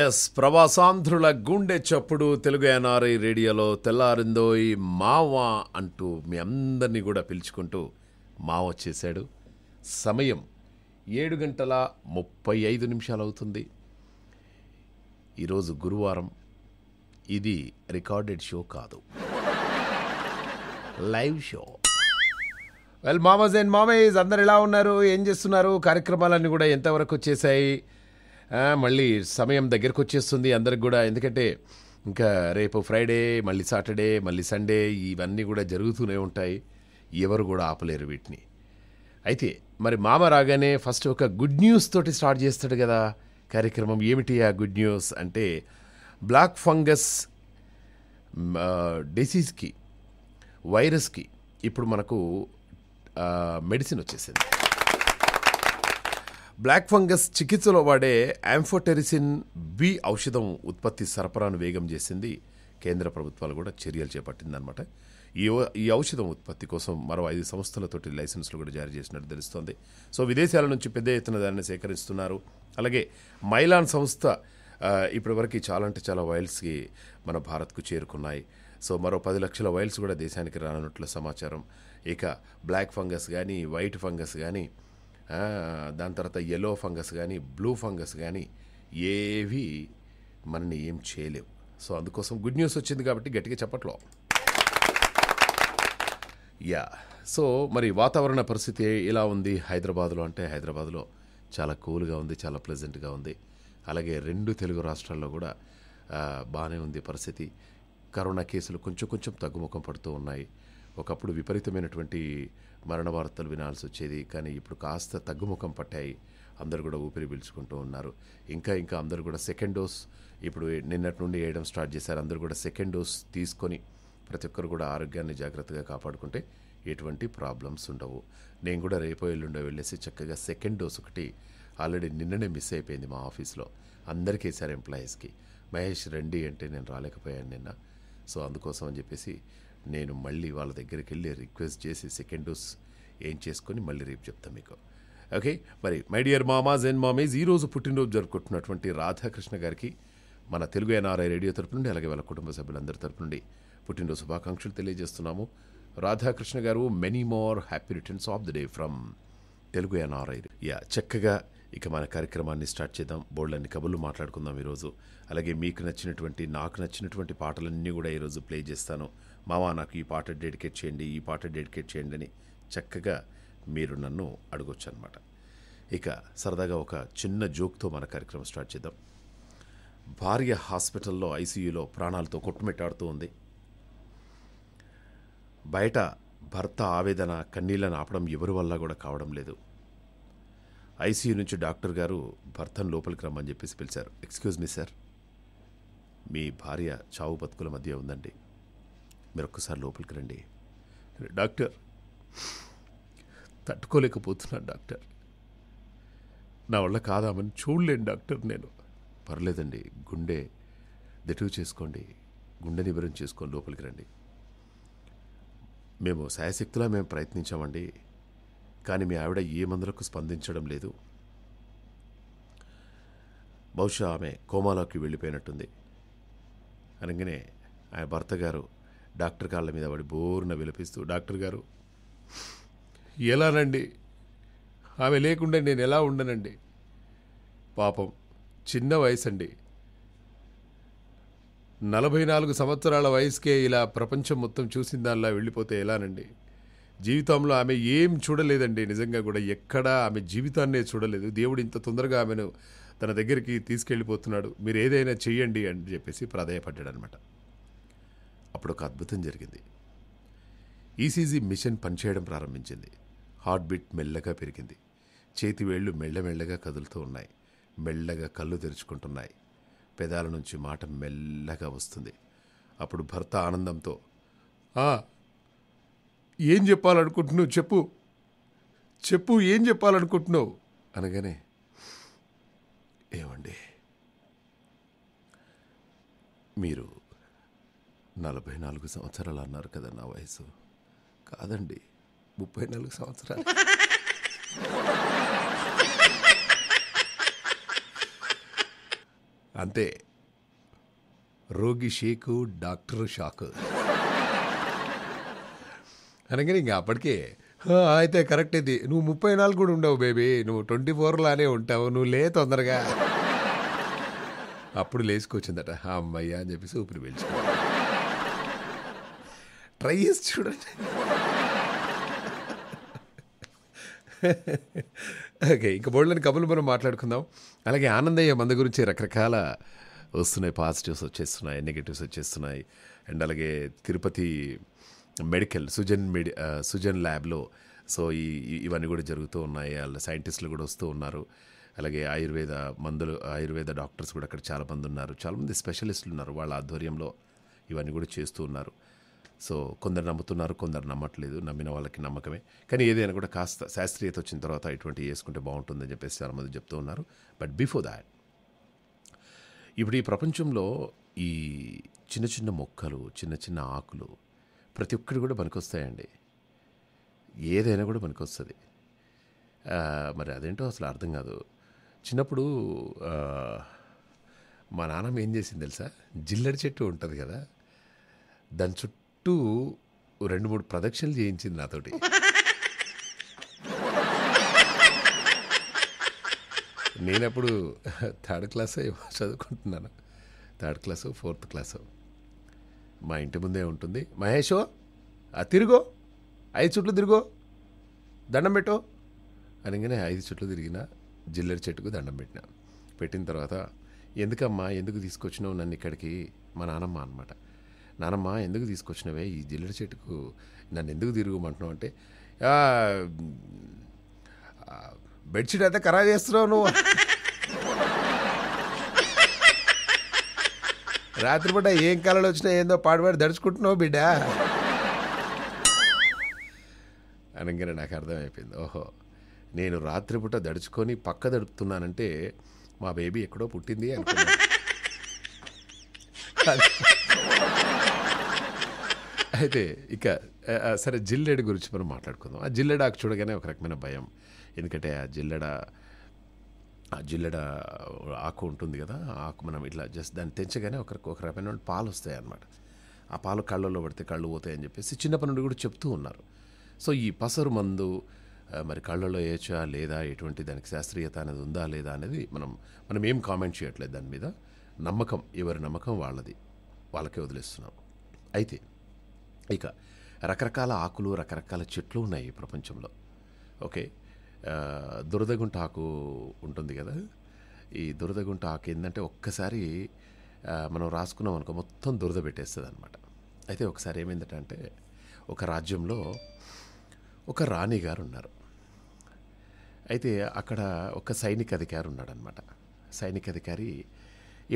Yes ప్రవాసాంధ్రుల గుండె చప్పుడు Telugu NRI రేడియోలో తెల్లారిందోయ్ మావా అంటూ మీ అందరినీ కూడా పిలుచుకుంటూ మావ చేశాడు సమయం ఏడు గంటల ముప్పై ఐదు నిమిషాలు అవుతుంది ఈరోజు గురువారం ఇది రికార్డెడ్ షో కాదు లైవ్ షో వెల్ మామస్ అండ్ మామేజ్ అందరు ఎలా ఉన్నారు ఏం చేస్తున్నారు కార్యక్రమాలన్నీ కూడా ఎంతవరకు వచ్చేసాయి మళ్ళీ సమయం దగ్గరకు వచ్చేస్తుంది అందరికి కూడా ఎందుకంటే ఇంకా రేపు ఫ్రైడే మళ్ళీ సాటర్డే మళ్ళీ సండే ఇవన్నీ కూడా జరుగుతూనే ఉంటాయి ఎవరు కూడా ఆపలేరు వీటిని అయితే మరి మామ రాగానే ఫస్ట్ ఒక గుడ్ న్యూస్ తోటి స్టార్ట్ చేస్తాడు కదా కార్యక్రమం ఏమిటి ఆ గుడ్ న్యూస్ అంటే బ్లాక్ ఫంగస్ డిసీజ్కి వైరస్కి ఇప్పుడు మనకు మెడిసిన్ వచ్చేసింది బ్లాక్ ఫంగస్ చికిత్సలో వాడే యాంఫోటెరిసిన్ బి ఔషధం ఉత్పత్తి సరఫరాను వేగం చేసింది కేంద్ర ప్రభుత్వాలు కూడా చర్యలు చేపట్టిందనమాట ఈ ఈ ఔషధం ఉత్పత్తి కోసం మరో ఐదు సంస్థలతోటి లైసెన్సులు కూడా జారీ చేసినట్టు తెలుస్తోంది సో విదేశాల నుంచి పెద్ద ఎత్తున దానిని సేకరిస్తున్నారు అలాగే మైలాన్ సంస్థ ఇప్పటివరకు చాలా అంటే చాలా వైల్స్కి మన భారత్కు చేరుకున్నాయి సో మరో పది లక్షల వైల్స్ కూడా దేశానికి రానున్నట్లు సమాచారం ఇక బ్లాక్ ఫంగస్ కానీ వైట్ ఫంగస్ కానీ దాని తర్వాత ఎల్లో ఫంగస్ కానీ బ్లూ ఫంగస్ కానీ ఏవి మనని ఏం చేయలేవు సో అందుకోసం గుడ్ న్యూస్ వచ్చింది కాబట్టి గట్టిగా చెప్పట్లో యా సో మరి వాతావరణ పరిస్థితి ఇలా ఉంది హైదరాబాద్లో అంటే హైదరాబాద్లో చాలా కూల్గా ఉంది చాలా ప్లెజెంట్గా ఉంది అలాగే రెండు తెలుగు రాష్ట్రాల్లో కూడా బాగానే ఉంది పరిస్థితి కరోనా కేసులు కొంచెం కొంచెం తగ్గుముఖం పడుతూ ఉన్నాయి ఒకప్పుడు విపరీతమైనటువంటి మరణ వార్తలు వినాల్సి వచ్చేది కానీ ఇప్పుడు కాస్త తగ్గుముఖం పట్టాయి అందరు కూడా ఊపిరి పీల్చుకుంటూ ఉన్నారు ఇంకా ఇంకా అందరు కూడా సెకండ్ డోస్ ఇప్పుడు నిన్నటి నుండి వేయడం స్టార్ట్ చేశారు అందరు కూడా సెకండ్ డోస్ తీసుకొని ప్రతి ఒక్కరు కూడా ఆరోగ్యాన్ని జాగ్రత్తగా కాపాడుకుంటే ఎటువంటి ప్రాబ్లమ్స్ ఉండవు నేను కూడా రేపో ఎల్లుండో వెళ్ళేసి చక్కగా సెకండ్ డోస్ ఒకటి ఆల్రెడీ నిన్ననే మిస్ అయిపోయింది మా ఆఫీస్లో అందరికీ వేశారు ఎంప్లాయీస్కి మహేష్ రండి అంటే నేను రాలేకపోయాను నిన్న సో అందుకోసం అని చెప్పేసి నేను మళ్ళీ వాళ్ళ దగ్గరికి వెళ్ళి రిక్వెస్ట్ చేసి సెకండ్ డోస్ ఏం చేసుకొని మళ్ళీ రేపు చెప్తాం మీకు ఓకే మరి మై డియర్ మామాజ్ అండ్ మామీజ్ ఈరోజు పుట్టినరోజు జరుపుకుంటున్నటువంటి రాధాకృష్ణ గారికి మన తెలుగు ఎన్ఆర్ఐ రేడియో తరపు నుండి అలాగే వాళ్ళ కుటుంబ సభ్యులందరి తరపు నుండి పుట్టినరోజు శుభాకాంక్షలు తెలియజేస్తున్నాము Radhakrishna garu many more happy returns of the day from Telugu NRI yeah చక్కగా ఇక మన కార్యక్రమాన్ని స్టార్ట్ చేద్దాం బోర్డులన్నీ కబుర్లు మాట్లాడుకుందాం ఈరోజు అలాగే మీకు నచ్చినటువంటి నాకు నచ్చినటువంటి పాటలన్నీ కూడా ఈరోజు ప్లే చేస్తాను మావా నాకు ఈ పాట డెడికేట్ చేయండి ఈ పాట డెడికేట్ చేయండి అని చక్కగా మీరు నన్ను అడగొచ్చు అనమాట ఇక సరదాగా ఒక చిన్న జోక్తో మన కార్యక్రమం స్టార్ట్ చేద్దాం భార్య హాస్పిటల్లో ఐసీయూలో ప్రాణాలతో కొట్టుమిట్టాడుతూ ఉంది బయట భర్త ఆవేదన కన్నీళ్ళను ఆపడం ఎవరి వల్ల కూడా కావడం లేదు ఐసీయూ నుంచి డాక్టర్ గారు భర్తను లోపలికి రమ్మని చెప్పేసి పిలిచారు ఎక్స్క్యూజ్ మీ సార్ మీ భార్య చావు బతుకుల మధ్య ఉందండి మీరు ఒక్కసారి లోపలికి రండి డాక్టర్ తట్టుకోలేకపోతున్నాను డాక్టర్ నా వల్ల కాదామని చూడలేను డాక్టర్ నేను పర్లేదండి గుండె దిటివ్ చేసుకోండి గుండె నిబరం చేసుకొని లోపలికి రండి మేము శాయశక్తులా మేము ప్రయత్నించామండి కానీ మీ ఆవిడ ఏ మందులకు స్పందించడం లేదు బహుశా ఆమె కోమాలోకి వెళ్ళిపోయినట్టుంది అనగానే ఆయన భర్త గారు డాక్టర్ కాళ్ళ మీద వాడి బోరున విలపిస్తూ డాక్టర్ గారు ఎలానండి ఆమె లేకుండా నేను ఎలా ఉండనండి పాపం చిన్న వయసండి నలభై నాలుగు సంవత్సరాల వయసుకే ఇలా ప్రపంచం మొత్తం చూసిన దానిలా వెళ్ళిపోతే ఎలానండి జీవితంలో ఆమె ఏం చూడలేదండి నిజంగా కూడా ఎక్కడా ఆమె జీవితాన్నే చూడలేదు దేవుడు ఇంత తొందరగా ఆమెను తన దగ్గరికి తీసుకెళ్ళిపోతున్నాడు మీరు ఏదైనా చెయ్యండి అని చెప్పేసి ప్రాధాయపడ్డాడు అనమాట అప్పుడు ఒక అద్భుతం జరిగింది ఈసీజీ e మిషన్ పనిచేయడం ప్రారంభించింది హార్ట్ బీట్ మెల్లగా పెరిగింది చేతి వేళ్లు మెల్లమెల్లగా కదులుతూ ఉన్నాయి మెల్లగా కళ్ళు తెరుచుకుంటున్నాయి పెదాల నుంచి మాట మెల్లగా వస్తుంది అప్పుడు భర్త ఆనందంతో ఏం చెప్పాలనుకుంటున్నావు చెప్పు చెప్పు ఏం చెప్పాలనుకుంటున్నావు అనగానే ఏమండి మీరు నలభై నాలుగు సంవత్సరాలు అన్నారు కదా నా వయసు కాదండి ముప్పై నాలుగు సంవత్సరాలు అంతే రోగి షేకు డాక్టర్ షాక్ అనగానే ఇంకా అప్పటికే అయితే కరెక్ట్ ఇది నువ్వు ముప్పై నాలుగు కూడా ఉండవు బేబీ నువ్వు ట్వంటీ ఫోర్లానే ఉంటావు నువ్వు లే తొందరగా అప్పుడు లేచుకొచ్చిందట అమ్మయ్యా అని చెప్పేసి ఊపిరి పెంచుకో ట్రై చేసి చూడండి ఓకే ఇంక బోర్డులని కబుర్లు మనం మాట్లాడుకుందాం అలాగే ఆనందయ్య మంద గురించి రకరకాల వస్తున్నాయి పాజిటివ్స్ వచ్చేస్తున్నాయి నెగిటివ్స్ వచ్చేస్తున్నాయి అండ్ అలాగే తిరుపతి మెడికల్ సుజన్ మెడి సుజన్ ల్యాబ్లో సో ఈ ఇవన్నీ కూడా జరుగుతూ ఉన్నాయి వాళ్ళ సైంటిస్టులు కూడా వస్తూ ఉన్నారు అలాగే ఆయుర్వేద మందులు ఆయుర్వేద డాక్టర్స్ కూడా అక్కడ చాలామంది ఉన్నారు చాలామంది స్పెషలిస్టులు ఉన్నారు వాళ్ళ ఆధ్వర్యంలో ఇవన్నీ కూడా చేస్తూ ఉన్నారు సో కొందరు నమ్ముతున్నారు కొందరు నమ్మట్లేదు నమ్మిన వాళ్ళకి నమ్మకమే కానీ ఏదైనా కూడా కాస్త శాస్త్రీయత వచ్చిన తర్వాత ఇటువంటి చేసుకుంటే బాగుంటుందని చెప్పేసి చాలామంది చెప్తూ ఉన్నారు బట్ బిఫోర్ దాట్ ఇప్పుడు ఈ ప్రపంచంలో ఈ చిన్న చిన్న మొక్కలు చిన్న చిన్న ఆకులు ప్రతి ఒక్కటి కూడా పనికొస్తాయండి ఏదైనా కూడా పనికొస్తుంది మరి అదేంటో అసలు అర్థం కాదు చిన్నప్పుడు మా నాన్నమ్మ ఏం చేసింది తెలుసా జిల్లడి చెట్టు ఉంటుంది కదా దాని చుట్టూ చుట్టూ రెండు మూడు ప్రదక్షిణలు చేయించింది నాతోటి నేనప్పుడు థర్డ్ క్లాస్ చదువుకుంటున్నాను థర్డ్ క్లాస్ ఫోర్త్ క్లాస్ మా ఇంటి ముందే ఉంటుంది మహేషో ఆ తిరుగో ఐదు చుట్లు తిరుగో దండం పెట్టో అనగానే ఐదు చుట్లు తిరిగిన జిల్లెర చెట్టుకు దండం పెట్టిన పెట్టిన తర్వాత ఎందుకమ్మా ఎందుకు తీసుకొచ్చినావు నన్ను ఇక్కడికి మా నానమ్మ అనమాట నానమ్మ ఎందుకు తీసుకొచ్చినవే ఈ జిల్లడి చెట్టుకు నన్ను ఎందుకు తిరుగుమంటున్నావు అంటే బెడ్షీట్ అయితే ఖరాబ్ చేస్తున్నావు నువ్వు రాత్రిపూట ఏం కళలు వచ్చినా ఏందో పాడుపాడు దడుచుకుంటున్నావు బిడ్డ అనగానే నాకు అర్థమైపోయింది ఓహో నేను రాత్రిపూట దడుచుకొని పక్క దడుపుతున్నానంటే మా బేబీ ఎక్కడో పుట్టింది అనుకున్నాను అయితే ఇక సరే జిల్లెడు గురించి మనం మాట్లాడుకుందాం ఆ జిల్లెడాకు చూడగానే ఒక రకమైన భయం ఎందుకంటే ఆ జిల్లెడ ఆ జిల్లెడ ఆకు ఉంటుంది కదా ఆకు మనం ఇట్లా జస్ట్ దాన్ని తెంచగానే ఒక ఒక రకమైన పాలు వస్తాయి అనమాట ఆ పాలు కళ్ళల్లో పడితే కళ్ళు పోతాయని చెప్పేసి చిన్నప్పటి నుండి కూడా చెప్తూ ఉన్నారు సో ఈ పసరు మందు మరి కళ్ళలో వేయచ్చా లేదా ఎటువంటి దానికి శాస్త్రీయత అనేది ఉందా లేదా అనేది మనం మనం ఏం కామెంట్ చేయట్లేదు దాని మీద నమ్మకం ఎవరి నమ్మకం వాళ్ళది వాళ్ళకే వదిలేస్తున్నాం అయితే ఇక రకరకాల ఆకులు రకరకాల చెట్లు ఉన్నాయి ఈ ప్రపంచంలో ఓకే దురదగుంట ఆకు ఉంటుంది కదా ఈ దురదగుంట ఆకు ఏంటంటే ఒక్కసారి మనం రాసుకున్నాం అనుకో మొత్తం దురద పెట్టేస్తుంది అనమాట అయితే ఒకసారి ఏమైందంటే ఒక రాజ్యంలో ఒక రాణి గారు ఉన్నారు అయితే అక్కడ ఒక సైనిక అధికారి ఉన్నాడనమాట సైనిక అధికారి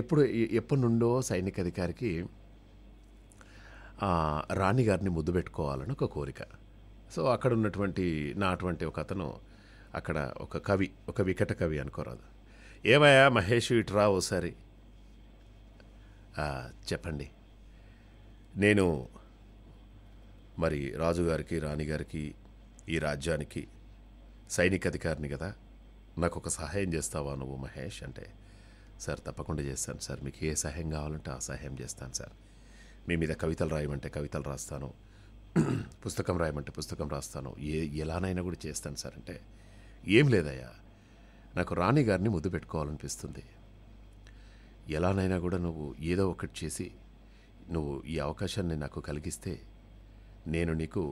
ఎప్పుడు ఎప్పటి నుండో సైనిక అధికారికి రాణిగారిని ముద్దు పెట్టుకోవాలని ఒక కోరిక సో అక్కడ ఉన్నటువంటి నా అటువంటి ఒక అతను అక్కడ ఒక కవి ఒక వికట కవి అనుకోరాదు ఏమయ్యా మహేష్ ఇట్రా ఓసారి చెప్పండి నేను మరి రాజుగారికి రాణిగారికి ఈ రాజ్యానికి సైనిక అధికారిని కదా నాకు ఒక సహాయం చేస్తావా నువ్వు మహేష్ అంటే సార్ తప్పకుండా చేస్తాను సార్ మీకు ఏ సహాయం కావాలంటే ఆ సహాయం చేస్తాను సార్ మీ మీద కవితలు రాయమంటే కవితలు రాస్తాను పుస్తకం రాయమంటే పుస్తకం రాస్తాను ఏ ఎలానైనా కూడా చేస్తాను సార్ అంటే ఏం లేదయ్యా నాకు రాణి గారిని ముద్దు పెట్టుకోవాలనిపిస్తుంది ఎలానైనా కూడా నువ్వు ఏదో ఒకటి చేసి నువ్వు ఈ అవకాశాన్ని నాకు కలిగిస్తే నేను నీకు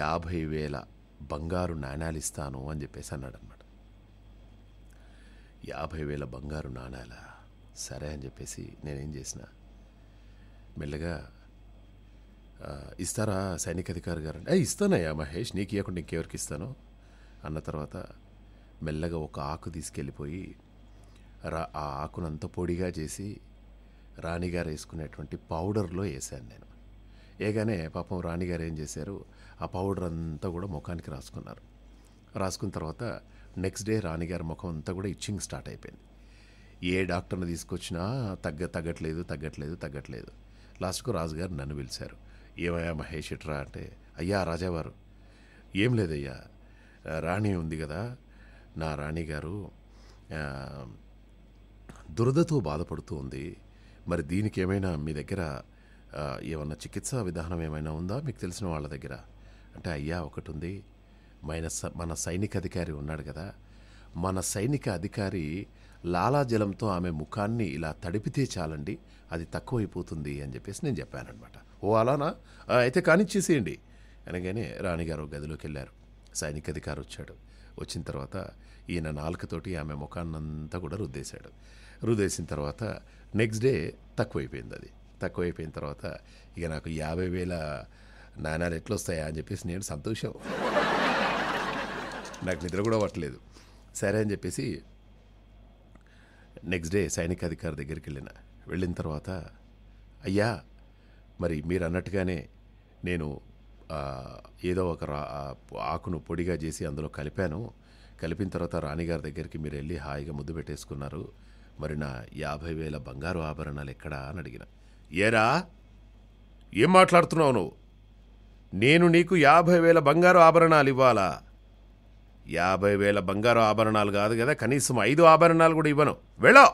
యాభై వేల బంగారు నాణాలు ఇస్తాను అని చెప్పేసి అన్నాడనమాట యాభై వేల బంగారు నాణాల సరే అని చెప్పేసి నేనేం చేసినా మెల్లగా ఇస్తారా సైనిక అధికారి గారు అంటే ఇస్తానయ్యా మహేష్ నీకు ఇవ్వకుండా ఇంకెవరికి ఇస్తాను అన్న తర్వాత మెల్లగా ఒక ఆకు తీసుకెళ్ళిపోయి రా ఆ ఆకునంత పొడిగా చేసి రాణిగారు వేసుకునేటువంటి పౌడర్లో వేసాను నేను ఏగానే పాపం రాణిగారు ఏం చేశారు ఆ పౌడర్ అంతా కూడా ముఖానికి రాసుకున్నారు రాసుకున్న తర్వాత నెక్స్ట్ డే రాణిగారి ముఖం అంతా కూడా ఇచ్చింగ్ స్టార్ట్ అయిపోయింది ఏ డాక్టర్ని తీసుకొచ్చినా తగ్గ తగ్గట్లేదు తగ్గట్లేదు తగ్గట్లేదు లాస్ట్కు రాజుగారు నన్ను పిలిచారు ఏమయ్యా మహేష్ ఇట్రా అంటే అయ్యా రాజావారు ఏం లేదయ్యా రాణి ఉంది కదా నా రాణి గారు దురదతో బాధపడుతూ ఉంది మరి దీనికి ఏమైనా మీ దగ్గర ఏమన్నా చికిత్సా విధానం ఏమైనా ఉందా మీకు తెలిసిన వాళ్ళ దగ్గర అంటే అయ్యా ఒకటి ఉంది మన మన సైనిక అధికారి ఉన్నాడు కదా మన సైనిక అధికారి లాలాజలంతో ఆమె ముఖాన్ని ఇలా తడిపితే చాలండి అది తక్కువైపోతుంది అని చెప్పేసి నేను చెప్పానమాట ఓ అలానా అయితే కానిచ్చేసేయండి అనగానే రాణిగారు గదిలోకి వెళ్ళారు సైనిక అధికారి వచ్చాడు వచ్చిన తర్వాత ఈయన నాలుకతోటి ఆమె ముఖాన్నంతా కూడా రుద్దేశాడు రుద్దేసిన తర్వాత నెక్స్ట్ డే తక్కువైపోయింది అది తక్కువైపోయిన తర్వాత ఇక నాకు యాభై వేల నాణాలు ఎట్లొస్తాయా అని చెప్పేసి నేను సంతోషం నాకు నిద్ర కూడా పట్టలేదు సరే అని చెప్పేసి నెక్స్ట్ డే సైనికాధికారి దగ్గరికి వెళ్ళిన వెళ్ళిన తర్వాత అయ్యా మరి మీరు అన్నట్టుగానే నేను ఏదో ఒక ఆకును పొడిగా చేసి అందులో కలిపాను కలిపిన తర్వాత రాణిగారి దగ్గరికి మీరు వెళ్ళి హాయిగా ముద్దు పెట్టేసుకున్నారు మరి నా యాభై వేల బంగారు ఆభరణాలు ఎక్కడా అని అడిగిన ఏరా ఏం మాట్లాడుతున్నావు నువ్వు నేను నీకు యాభై వేల బంగారు ఆభరణాలు ఇవ్వాలా యాభై వేల బంగారు ఆభరణాలు కాదు కదా కనీసం ఐదు ఆభరణాలు కూడా ఇవ్వను వెళ్ళో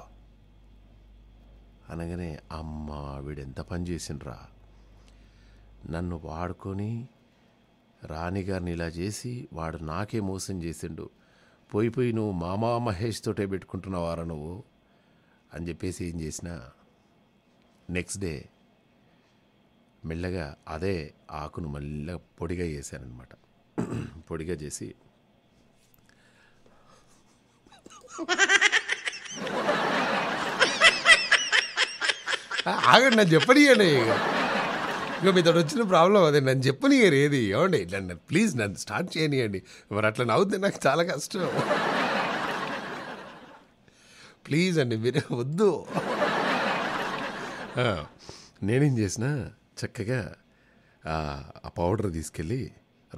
అనగానే అమ్మ వీడెంత పనిచేసిండ్రా నన్ను వాడుకొని రాణిగారిని ఇలా చేసి వాడు నాకే మోసం చేసిండు పోయి పోయి నువ్వు మామా మహేష్ తోటే పెట్టుకుంటున్నావారా నువ్వు అని చెప్పేసి ఏం చేసిన నెక్స్ట్ డే మెల్లగా అదే ఆకును మళ్ళీ పొడిగా చేశానమాట పొడిగా చేసి ఆగండి నన్ను చెప్పని ఇక మీతో వచ్చిన ప్రాబ్లం అదే నన్ను చెప్పనియరు ఏది ఏమండి నన్ను ప్లీజ్ నన్ను స్టార్ట్ చేయనియండి మరి అట్లా నవ్వుతే నాకు చాలా కష్టం ప్లీజ్ అండి మీరే వద్దు నేనేం చేసిన చక్కగా ఆ పౌడర్ తీసుకెళ్ళి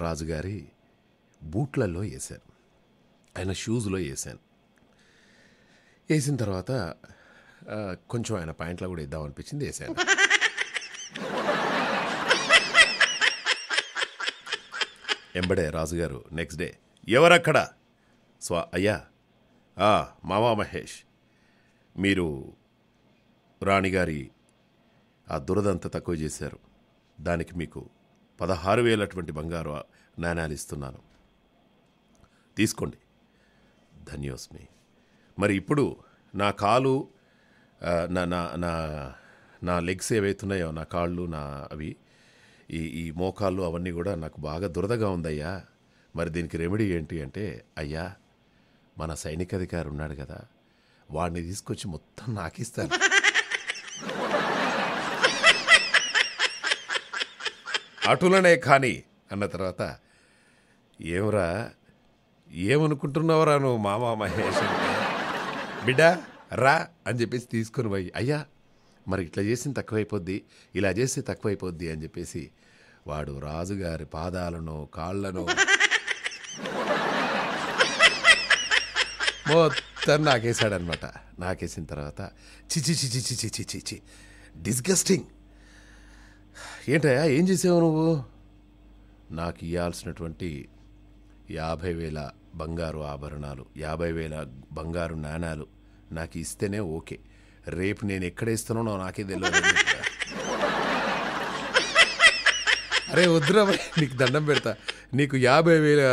రాజుగారి బూట్లలో వేశాను ఆయన షూస్లో వేశాను వేసిన తర్వాత కొంచెం ఆయన పాయింట్లో కూడా ఇద్దాం అనిపించింది వేసాను ఎంబడే రాజుగారు నెక్స్ట్ డే ఎవరక్కడ స్వా అయ్యా మావా మహేష్ మీరు రాణిగారి ఆ దురదంత తక్కువ చేశారు దానికి మీకు పదహారు వేలటువంటి బంగారు నాణాలు ఇస్తున్నాను తీసుకోండి ధన్యోస్మి మరి ఇప్పుడు నా కాలు నా నా నా నా లెగ్స్ ఏవైతున్నాయో నా కాళ్ళు నా అవి ఈ ఈ మోకాళ్ళు అవన్నీ కూడా నాకు బాగా దురదగా ఉందయ్యా మరి దీనికి రెమెడీ ఏంటి అంటే అయ్యా మన సైనిక అధికారి ఉన్నాడు కదా వాడిని తీసుకొచ్చి మొత్తం నాకిస్తాను అటులనే కానీ అన్న తర్వాత ఏమరా ఏమనుకుంటున్నావరా నువ్వు మామా మహేష్ బిడ్డా రా అని చెప్పేసి తీసుకొని పోయి అయ్యా మరి ఇట్లా చేసింది తక్కువైపోద్ది ఇలా చేస్తే తక్కువైపోద్ది అని చెప్పేసి వాడు రాజుగారి పాదాలను కాళ్లను మొత్తం నాకేసాడనమాట నాకేసిన తర్వాత చిచి చిచి చిచి చిచి చిచి డిస్గస్టింగ్ ఏంటయ్యా ఏం చేసావు నువ్వు నాకు ఇవ్వాల్సినటువంటి యాభై వేల బంగారు ఆభరణాలు యాభై వేల బంగారు నాణాలు నాకు ఇస్తేనే ఓకే రేపు నేను ఎక్కడ ఎక్కడేస్తున్నానో నాకే తెలియదు అరే వద్దురా నీకు దండం పెడతా నీకు యాభై వేల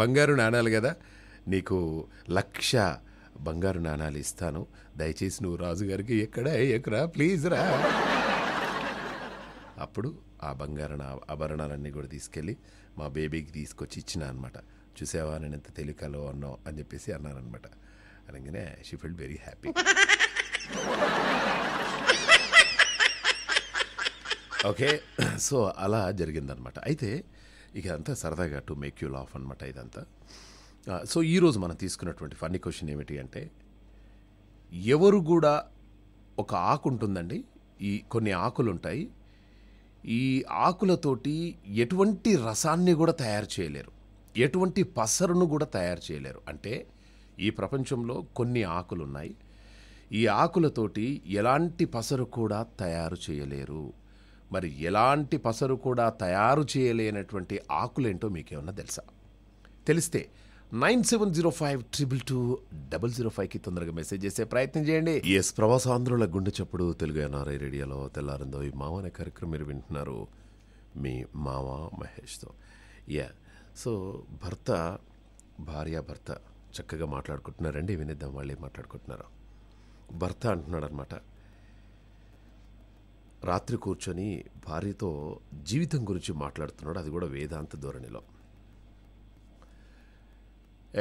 బంగారు నాణాలు కదా నీకు లక్ష బంగారు నాణాలు ఇస్తాను దయచేసి నువ్వు రాజుగారికి ఎక్కడ ఎక్కరా ప్లీజ్ రా అప్పుడు ఆ బంగారు ఆభరణాలన్నీ కూడా తీసుకెళ్ళి మా బేబీకి తీసుకొచ్చి ఇచ్చిన అనమాట చూసావా నేను ఎంత తెలికలో ఉన్నావు అని చెప్పేసి అన్నారనమాట అనగానే she felt very happy okay so అలా జరిగిందనమాట అయితే ఇక అంతా సరదాగా టు మేక్ యూ లాఫ్ అనమాట ఇదంతా సో ఈరోజు మనం తీసుకున్నటువంటి ఫన్నీ క్వశ్చన్ ఏమిటి అంటే ఎవరు కూడా ఒక ఆకు ఉంటుందండి ఈ కొన్ని ఆకులు ఉంటాయి ఈ ఆకులతోటి ఎటువంటి రసాన్ని కూడా తయారు చేయలేరు ఎటువంటి పసరును కూడా తయారు చేయలేరు అంటే ఈ ప్రపంచంలో కొన్ని ఆకులు ఉన్నాయి ఈ ఆకులతోటి ఎలాంటి పసరు కూడా తయారు చేయలేరు మరి ఎలాంటి పసరు కూడా తయారు చేయలేనటువంటి ఆకులేంటో మీకేమన్నా తెలుసా తెలిస్తే nine seven zero five triple two double zero ఫైవ్కి తొందరగా మెసేజ్ చేసే ప్రయత్నం చేయండి ఎస్ ప్రవాసాంధ్రుల గుండె చప్పుడు తెలుగు ఎన్ఆర్ఐ రేడియోలో తెల్లారిందో ఈ మామ అనే కార్యక్రమం మీరు వింటున్నారు మీ మామ మహేష్తో యా సో భర్త భార్య భర్త చక్కగా మాట్లాడుకుంటున్నారండి వినిద్దాం వాళ్ళు మాట్లాడుకుంటున్నారు భర్త అంటున్నాడు అనమాట రాత్రి కూర్చొని భార్యతో జీవితం గురించి మాట్లాడుతున్నాడు అది కూడా వేదాంత ధోరణిలో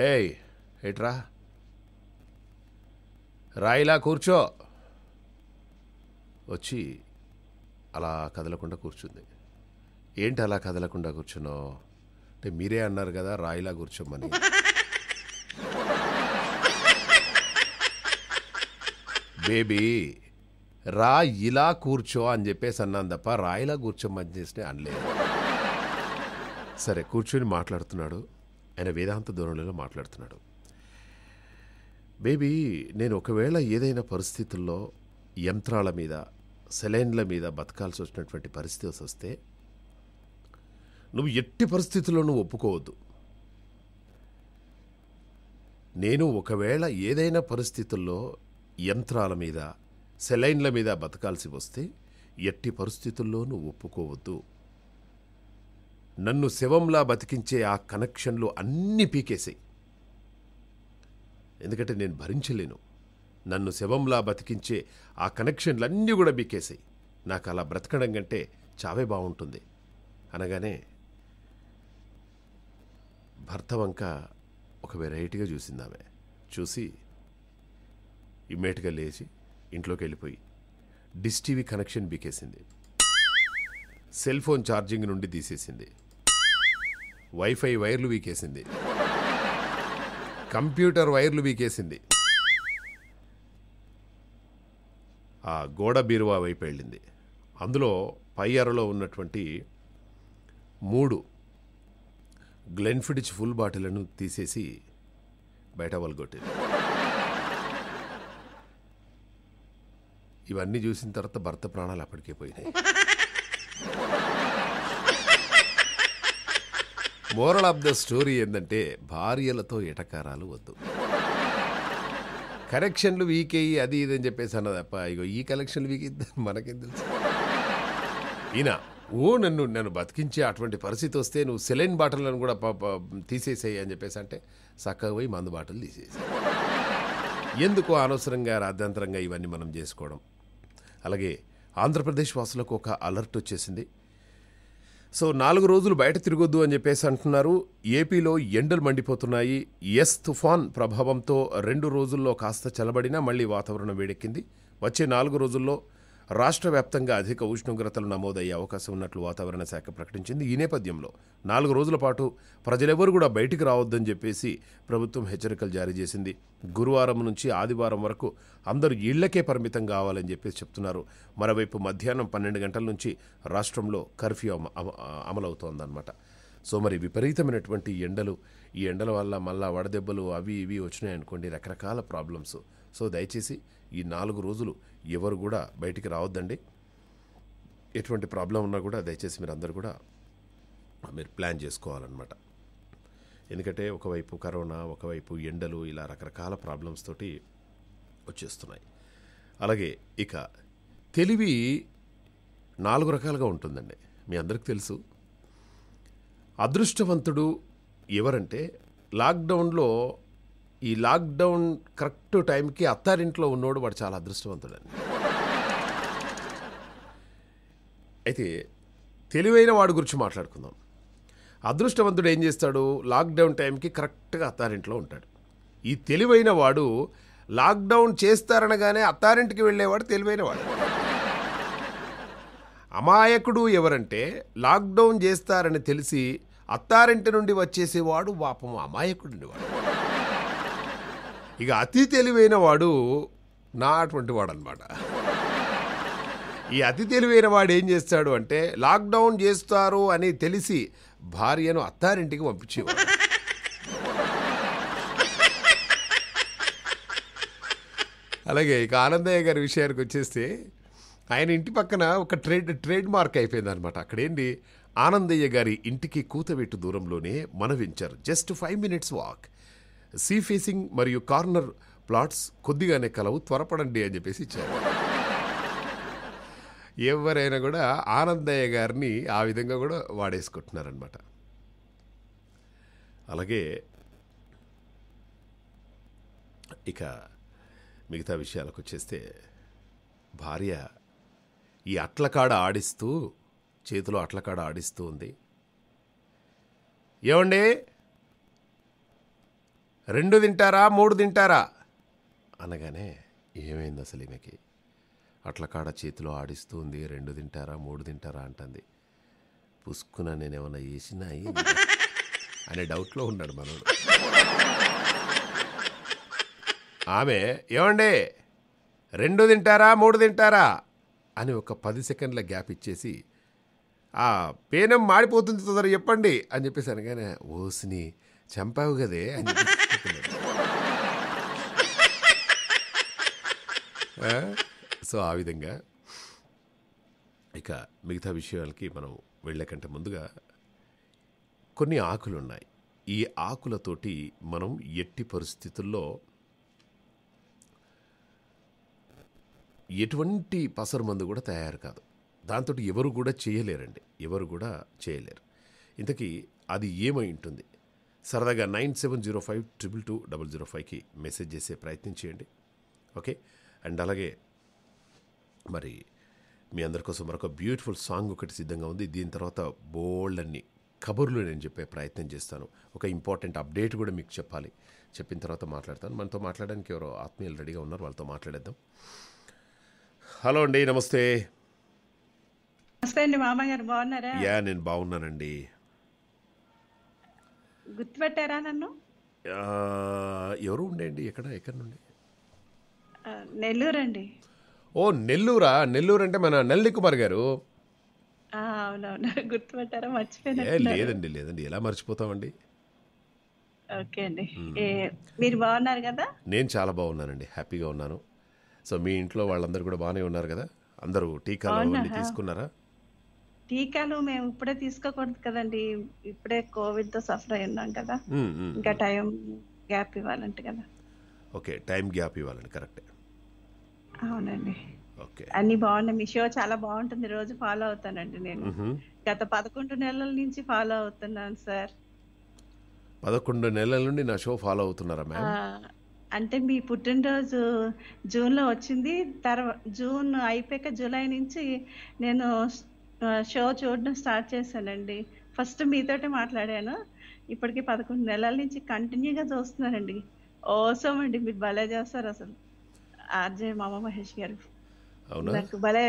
ఏయ్ ఏట్రా రాయిలా కూర్చో వచ్చి అలా కదలకుండా కూర్చుంది ఏంటి అలా కదలకుండా కూర్చున్నావు అంటే మీరే అన్నారు కదా రాయిలా కూర్చోమని బేబీ రా ఇలా కూర్చో అని చెప్పేసి అన్నాను తప్ప రాయిలా కూర్చోమని చేసి అనలేదు సరే కూర్చొని మాట్లాడుతున్నాడు ఆయన వేదాంత ధోరణిలో మాట్లాడుతున్నాడు బేబీ నేను ఒకవేళ ఏదైనా పరిస్థితుల్లో యంత్రాల మీద సెలైన్ల మీద బతకాల్సి వచ్చినటువంటి పరిస్థితి వస్తే నువ్వు ఎట్టి పరిస్థితుల్లోనూ ఒప్పుకోవద్దు నేను ఒకవేళ ఏదైనా పరిస్థితుల్లో యంత్రాల మీద సెలైన్ల మీద బతకాల్సి వస్తే ఎట్టి పరిస్థితుల్లోనూ ఒప్పుకోవద్దు నన్ను శవంలా బతికించే ఆ కనెక్షన్లు అన్నీ పీకేసాయి ఎందుకంటే నేను భరించలేను నన్ను శవంలా బతికించే ఆ కనెక్షన్లు అన్నీ కూడా పీకేసాయి నాకు అలా బ్రతకడం కంటే చావే బాగుంటుంది అనగానే భర్త వంక ఒక వెరైటీగా చూసింది ఆమె చూసి ఇమ్మేట్గా లేచి ఇంట్లోకి వెళ్ళిపోయి డిస్ టీవీ కనెక్షన్ బీకేసింది సెల్ ఫోన్ ఛార్జింగ్ నుండి తీసేసింది వైఫై వైర్లు వీకేసింది కంప్యూటర్ వైర్లు వీకేసింది ఆ గోడ బీరువా వైపు వెళ్ళింది అందులో పై అరలో ఉన్నటువంటి మూడు గ్లెన్ఫిడిచ్ ఫుల్ బాటిల్ను తీసేసి బయట వలగొట్టింది ఇవన్నీ చూసిన తర్వాత భర్త ప్రాణాలు అప్పటికే పోయినాయి మోరల్ ఆఫ్ ద స్టోరీ ఏంటంటే భార్యలతో ఎటకారాలు వద్దు కరెక్షన్లు వీకేయి అది ఇది అని చెప్పేసి అన్నదప్ప ఇగో ఈ కలెక్షన్లు వీకేద్దని మనకేం తెలుసు ఈయన ఓ నన్ను నన్ను బతికించే అటువంటి పరిస్థితి వస్తే నువ్వు సెలైన్ బాటిల్లను కూడా తీసేసేయి అని చెప్పేసి అంటే చక్కగా పోయి మందు బాటిల్ తీసేసి ఎందుకు అనవసరంగా రాద్యాంతరంగా ఇవన్నీ మనం చేసుకోవడం అలాగే ఆంధ్రప్రదేశ్ వాసులకు ఒక అలర్ట్ వచ్చేసింది సో నాలుగు రోజులు బయట తిరగొద్దు అని చెప్పేసి అంటున్నారు ఏపీలో ఎండలు మండిపోతున్నాయి ఎస్ తుఫాన్ ప్రభావంతో రెండు రోజుల్లో కాస్త చలబడినా మళ్ళీ వాతావరణం వేడెక్కింది వచ్చే నాలుగు రోజుల్లో రాష్ట్ర వ్యాప్తంగా అధిక ఉష్ణోగ్రతలు నమోదయ్యే అవకాశం ఉన్నట్లు వాతావరణ శాఖ ప్రకటించింది ఈ నేపథ్యంలో నాలుగు రోజుల పాటు ప్రజలెవరూ కూడా బయటికి రావద్దని చెప్పేసి ప్రభుత్వం హెచ్చరికలు జారీ చేసింది గురువారం నుంచి ఆదివారం వరకు అందరూ ఇళ్లకే పరిమితం కావాలని చెప్పేసి చెప్తున్నారు మరోవైపు మధ్యాహ్నం పన్నెండు గంటల నుంచి రాష్ట్రంలో కర్ఫ్యూ అమలవుతోందన్నమాట సో మరి విపరీతమైనటువంటి ఎండలు ఈ ఎండల వల్ల మళ్ళా వడదెబ్బలు అవి ఇవి వచ్చినాయనుకోండి రకరకాల ప్రాబ్లమ్స్ సో దయచేసి ఈ నాలుగు రోజులు ఎవరు కూడా బయటికి రావద్దండి ఎటువంటి ప్రాబ్లం ఉన్నా కూడా దయచేసి మీరు అందరు కూడా మీరు ప్లాన్ చేసుకోవాలన్నమాట ఎందుకంటే ఒకవైపు కరోనా ఒకవైపు ఎండలు ఇలా రకరకాల ప్రాబ్లమ్స్ తోటి వచ్చేస్తున్నాయి అలాగే ఇక తెలివి నాలుగు రకాలుగా ఉంటుందండి మీ అందరికి తెలుసు అదృష్టవంతుడు ఎవరంటే లాక్డౌన్లో ఈ లాక్డౌన్ కరెక్ట్ టైంకి అత్తారింట్లో ఉన్నోడు వాడు చాలా అదృష్టవంతుడని అయితే తెలివైన వాడి గురించి మాట్లాడుకుందాం అదృష్టవంతుడు ఏం చేస్తాడు లాక్డౌన్ టైంకి కరెక్ట్గా అత్తారింట్లో ఉంటాడు ఈ తెలివైన వాడు లాక్డౌన్ చేస్తారనగానే అత్తారింటికి వెళ్ళేవాడు తెలివైనవాడు అమాయకుడు ఎవరంటే లాక్డౌన్ చేస్తారని తెలిసి అత్తారింటి నుండి వచ్చేసేవాడు పాపం అమాయకుడు వాడు ఇక అతి తెలివైన వాడు నా అటువంటి వాడు అనమాట ఈ అతి తెలివైన వాడు ఏం చేస్తాడు అంటే లాక్డౌన్ చేస్తారు అని తెలిసి భార్యను అత్తారింటికి పంపించేవాడు అలాగే ఇక ఆనందయ్య గారి విషయానికి వచ్చేస్తే ఆయన ఇంటి పక్కన ఒక ట్రేడ్ ట్రేడ్ మార్క్ అయిపోయింది అనమాట అక్కడేంటి ఆనందయ్య గారి ఇంటికి కూతవెట్టు దూరంలోనే మనవించారు just five minutes walk sea facing మరియు కార్నర్ ప్లాట్స్ కొద్దిగానే కలవు త్వరపడండి అని చెప్పేసి ఇచ్చారు ఎవరైనా కూడా ఆనందయ్య గారిని ఆ విధంగా కూడా వాడేసుకుంటున్నారనమాట అలాగే ఇక మిగతా విషయాలకు వచ్చేస్తే భార్య ఈ అట్లకాడ ఆడిస్తూ చేతిలో అట్లకాడ ఆడిస్తూ ఉంది ఏమండి రెండు తింటారా మూడు తింటారా అనగానే ఏమైంది అసలు ఈమెకి అట్ల కాడ చేతిలో ఉంది రెండు తింటారా మూడు తింటారా అంటుంది పుసుకున నేనేమన్నా వేసినా అనే డౌట్లో ఉన్నాడు మనోడు ఆమె ఏమండి రెండు తింటారా మూడు తింటారా అని ఒక పది సెకండ్ల గ్యాప్ ఇచ్చేసి ఆ పేనం మాడిపోతుంది తొందర చెప్పండి అని చెప్పేసి అనగానే ఓసిని చంపావు కదే అని వస్తున్నాడు సో ఆ విధంగా ఇక మిగతా విషయాలకి మనం వెళ్ళే కంటే ముందుగా కొన్ని ఆకులు ఉన్నాయి ఈ ఆకులతోటి మనం ఎట్టి పరిస్థితుల్లో ఎటువంటి పసరు మందు కూడా తయారు కాదు దాంతో ఎవరు కూడా చేయలేరండి ఎవరు కూడా చేయలేరు ఇంతకీ అది ఏమై ఉంటుంది సరదాగా nine seven zero five triple two double zero ఫైవ్కి మెసేజ్ చేసే ప్రయత్నం చేయండి ఓకే అండ్ అలాగే మరి మీ అందరి కోసం మరొక బ్యూటిఫుల్ సాంగ్ ఒకటి సిద్ధంగా ఉంది దీని తర్వాత బోల్డ్ అన్ని కబుర్లు నేను చెప్పే ప్రయత్నం చేస్తాను ఒక ఇంపార్టెంట్ అప్డేట్ కూడా మీకు చెప్పాలి చెప్పిన తర్వాత మాట్లాడతాను మనతో మాట్లాడడానికి ఎవరో ఆత్మీయులు రెడీగా ఉన్నారు వాళ్ళతో మాట్లాడేద్దాం హలో అండి నమస్తే నమస్తే అండి మామగారు బాగున్నారా యా నేను బాగున్నానండి గుర్తుపెట్టారా నన్ను ఎవరు ఉండేయండి ఎక్కడ ఎక్కడ నుండి నెల్లూరండి అండి ఓ నెల్లూరా నెల్లూరు అంటే మన నల్లి కుమార్ గారు అవునవును గుర్తుపెట్టారా మర్చిపోయినా లేదండి లేదండి ఎలా మర్చిపోతామండి ఓకే అండి మీరు బాగున్నారు కదా నేను చాలా బాగున్నానండి హ్యాపీగా ఉన్నాను సో మీ ఇంట్లో వాళ్ళందరూ కూడా బాగానే ఉన్నారు కదా అందరూ టీకాలు తీసుకున్నారా టీకాలు మేము ఇప్పుడే తీసుకోకూడదు కదండి ఇప్పుడే కోవిడ్ తో సఫర్ అయి ఉన్నాం కదా ఇంకా టైం గ్యాప్ ఇవ్వాలంటే కదా ఓకే టైం గ్యాప్ ఇవ్వాలండి కరెక్ట్ అవునండి ఓకే అన్ని బాగున్నాయి మీ షో చాలా బాగుంటుంది రోజు ఫాలో అవుతానండి నేను గత పదకొండు నెలల నుంచి ఫాలో అవుతున్నాను సార్ పదకొండు నెలల నుండి నా షో ఫాలో అవుతున్నారా మ్యామ్ అంటే మీ పుట్టినరోజు జూన్లో వచ్చింది తర్వాత జూన్ అయిపోయాక జూలై నుంచి నేను షో చూడడం స్టార్ట్ చేశానండి ఫస్ట్ మీతోటే మాట్లాడాను ఇప్పటికి పదకొండు నెలల నుంచి కంటిన్యూగా చూస్తున్నానండి ఓసం అండి మీరు భలే చేస్తారు అసలు ఆర్జే మామ మహేష్ గారు నాకు భలే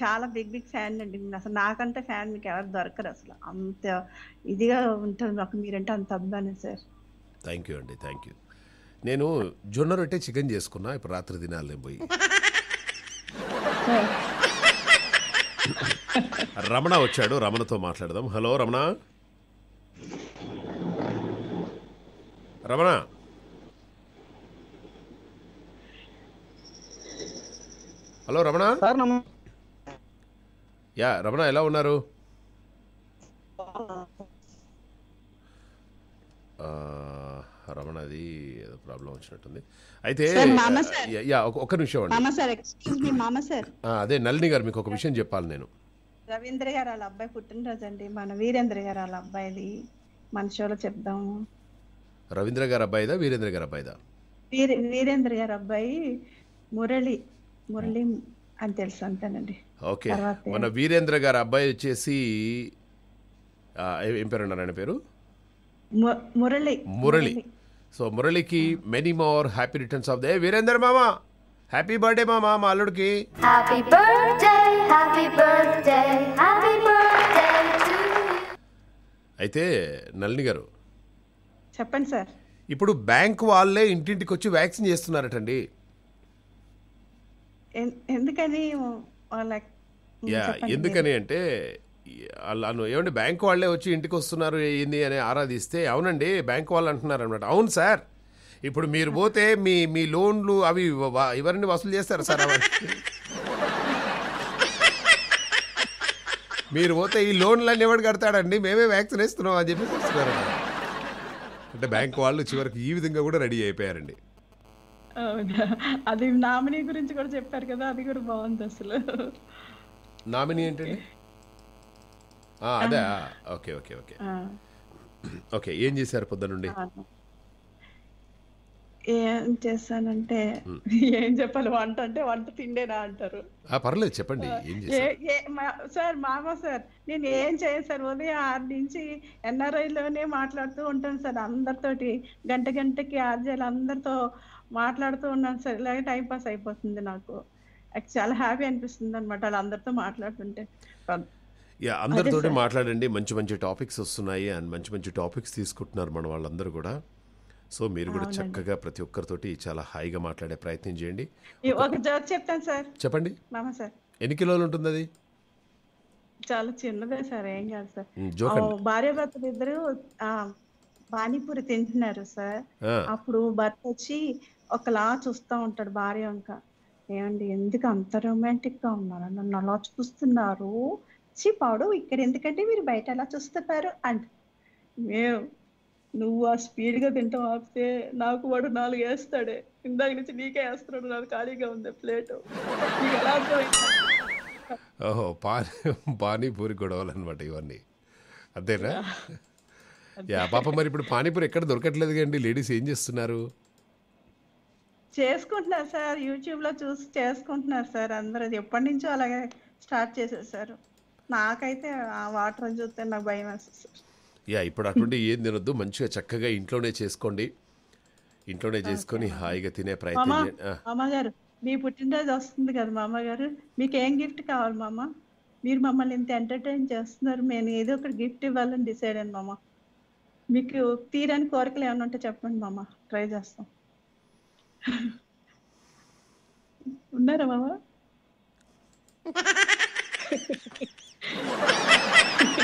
చాలా బిగ్ బిగ్ ఫ్యాన్ అండి అసలు నాకంత ఫ్యాన్ మీకు ఎవరు దొరకరు అసలు అంత ఇదిగా ఉంటుంది నాకు మీరంటే అంత అబ్బానే సార్ థ్యాంక్ యూ అండి థ్యాంక్ యూ నేను జొన్న రొట్టె చికెన్ చేసుకున్నా ఇప్పుడు రాత్రి దినాలే పోయి రమణ వచ్చాడు రమణతో మాట్లాడదాం hello Ramana Ramana hello Ramana yeah Ramana ఎలా ఉన్నారు రమణది ఏదో ప్రాబ్లం వచ్చినట్టుంది అయితే యా ఒక్క నిమిషం అండి అదే నళిని గారు మీకు ఒక విషయం చెప్పాలి నేను రవీంద్ర గారు వాళ్ళ అబ్బాయి పుట్టినరోజు అండి మన వీరేంద్ర గారు వాళ్ళ అబ్బాయిది మన షోలో చెప్దాము రవీంద్ర గారు అబ్బాయిదా వీరేంద్ర గారు అబ్బాయిదా వీరే వీరేంద్ర గారు అబ్బాయి మురళి మురళి అని తెలుసు అంతేనండి ఓకే మన వీరేంద్ర గారు అబ్బాయి వచ్చేసి ఏం పేరు అన్నారు పేరు మురళి మురళి సో మురళికి many more happy returns of the Virendra మామా హ్యాపీ బర్త్డే మా మా అల్లుడికి అయితే నల్ని గారు చెప్పండి సార్ ఇప్పుడు బ్యాంక్ వాళ్ళే ఇంటింటికి వచ్చి వ్యాక్సిన్ చేస్తున్నారటండి ఎందుకని యా ఎందుకని అంటే అలాను ఏమండి బ్యాంక్ వాళ్ళే వచ్చి ఇంటికి వస్తున్నారు ఏంది అని ఆరాధిస్తే అవునండి బ్యాంక్ వాళ్ళు అంటున్నారు అనమాట అవును సార్ ఇప్పుడు మీరు పోతే మీ మీ లోన్లు అవి ఎవరిని వసూలు చేస్తారు సార్ మీరు పోతే ఈ లోన్లన్నీ ఎవరు కడతాడండి మేమే వ్యాక్సిన్ ఇస్తున్నాం అని చెప్పి చూస్తున్నారు అంటే బ్యాంక్ వాళ్ళు చివరికి ఈ విధంగా కూడా రెడీ అయిపోయారండి అది నామినీ గురించి కూడా చెప్పారు కదా అది కూడా బాగుంది అసలు నామినీ ఏంటండి అదే ఓకే ఓకే ఓకే ఓకే ఏం చేశారు నుండి ఏం చేశానంటే ఏం చెప్పాలి వంట అంటే వంట తిండేనా అంటారు పర్లేదు చెప్పండి సార్ మామ సార్ నేను ఏం చేయను సార్ ఉదయం ఆరు నుంచి ఎన్ఆర్ఐలోనే మాట్లాడుతూ ఉంటాను సార్ అందరితోటి గంట గంటకి ఆర్జీలు అందరితో మాట్లాడుతూ ఉన్నాను సార్ ఇలాగే టైం పాస్ అయిపోతుంది నాకు చాలా హ్యాపీ అనిపిస్తుంది అనమాట వాళ్ళందరితో మాట్లాడుతుంటే అందరితో మాట్లాడండి మంచి మంచి టాపిక్స్ వస్తున్నాయి అండ్ మంచి మంచి టాపిక్స్ తీసుకుంటున్నారు మన వాళ్ళందరూ కూడా సో మీరు కూడా చక్కగా ప్రతి ఒక్కరితోటి చాలా హాయిగా మాట్లాడే ప్రయత్నం చేయండి ఒక జోక్ చెప్తాను సార్ చెప్పండి సార్ ఎన్ని కిలోలు ఉంటుంది అది చాలా చిన్నదే సార్ ఏం కాదు సార్ భార్య భర్తలు ఇద్దరు పానీపూరి తింటున్నారు సార్ అప్పుడు భర్త వచ్చి ఒకలా చూస్తూ ఉంటాడు భార్య అంక ఏమండి ఎందుకు అంత రొమాంటిక్ గా ఉన్నారు నన్ను అలా చూస్తున్నారు చీ పాడు ఇక్కడ ఎందుకంటే మీరు బయట అలా చూస్తున్నారు అండ్ మేము నువ్వు ఆ స్పీడ్గా తింటాం ఆపితే నాకు వాడు నాలుగు వేస్తాడే ఇందాక నుంచి నీకే వేస్తున్నాడు నాకు ఖాళీగా ఉంది ప్లేట్ ఎలా ఓహో పానీ పానీపూరి గొడవలు అనమాట ఇవన్నీ అంతేనా యా పాప మరి ఇప్పుడు పానీపూరి ఎక్కడ దొరకట్లేదు కండి లేడీస్ ఏం చేస్తున్నారు చేసుకుంటున్నారు సార్ యూట్యూబ్లో చూసి చేసుకుంటున్నారు సార్ అందరూ ఎప్పటి నుంచో అలాగే స్టార్ట్ చేసేసారు నాకైతే ఆ వాటర్ చూస్తే నాకు భయం వేస్తుంది సార్ యా ఇప్పుడు అటువంటి ఏం తినొద్దు మంచిగా చక్కగా ఇంట్లోనే చేసుకోండి ఇంట్లోనే చేసుకొని హాయిగా తినే ప్రయత్నం చేయండి. మీ పుట్టినరోజు వస్తుంది కదా మా అమ్మగారు మీకు ఏం గిఫ్ట్ కావాలి మామ మీరు మమ్మల్ని ఇంత ఎంటర్టైన్ చేస్తున్నారు నేను ఏదో ఒకటి గిఫ్ట్ ఇవ్వాలని డిసైడ్ అయ్యాను మామ మీకు తీరని కోరికలు ఏమైనా ఉంటే చెప్పండి మామ ట్రై చేస్తాం ఉన్నారా మామ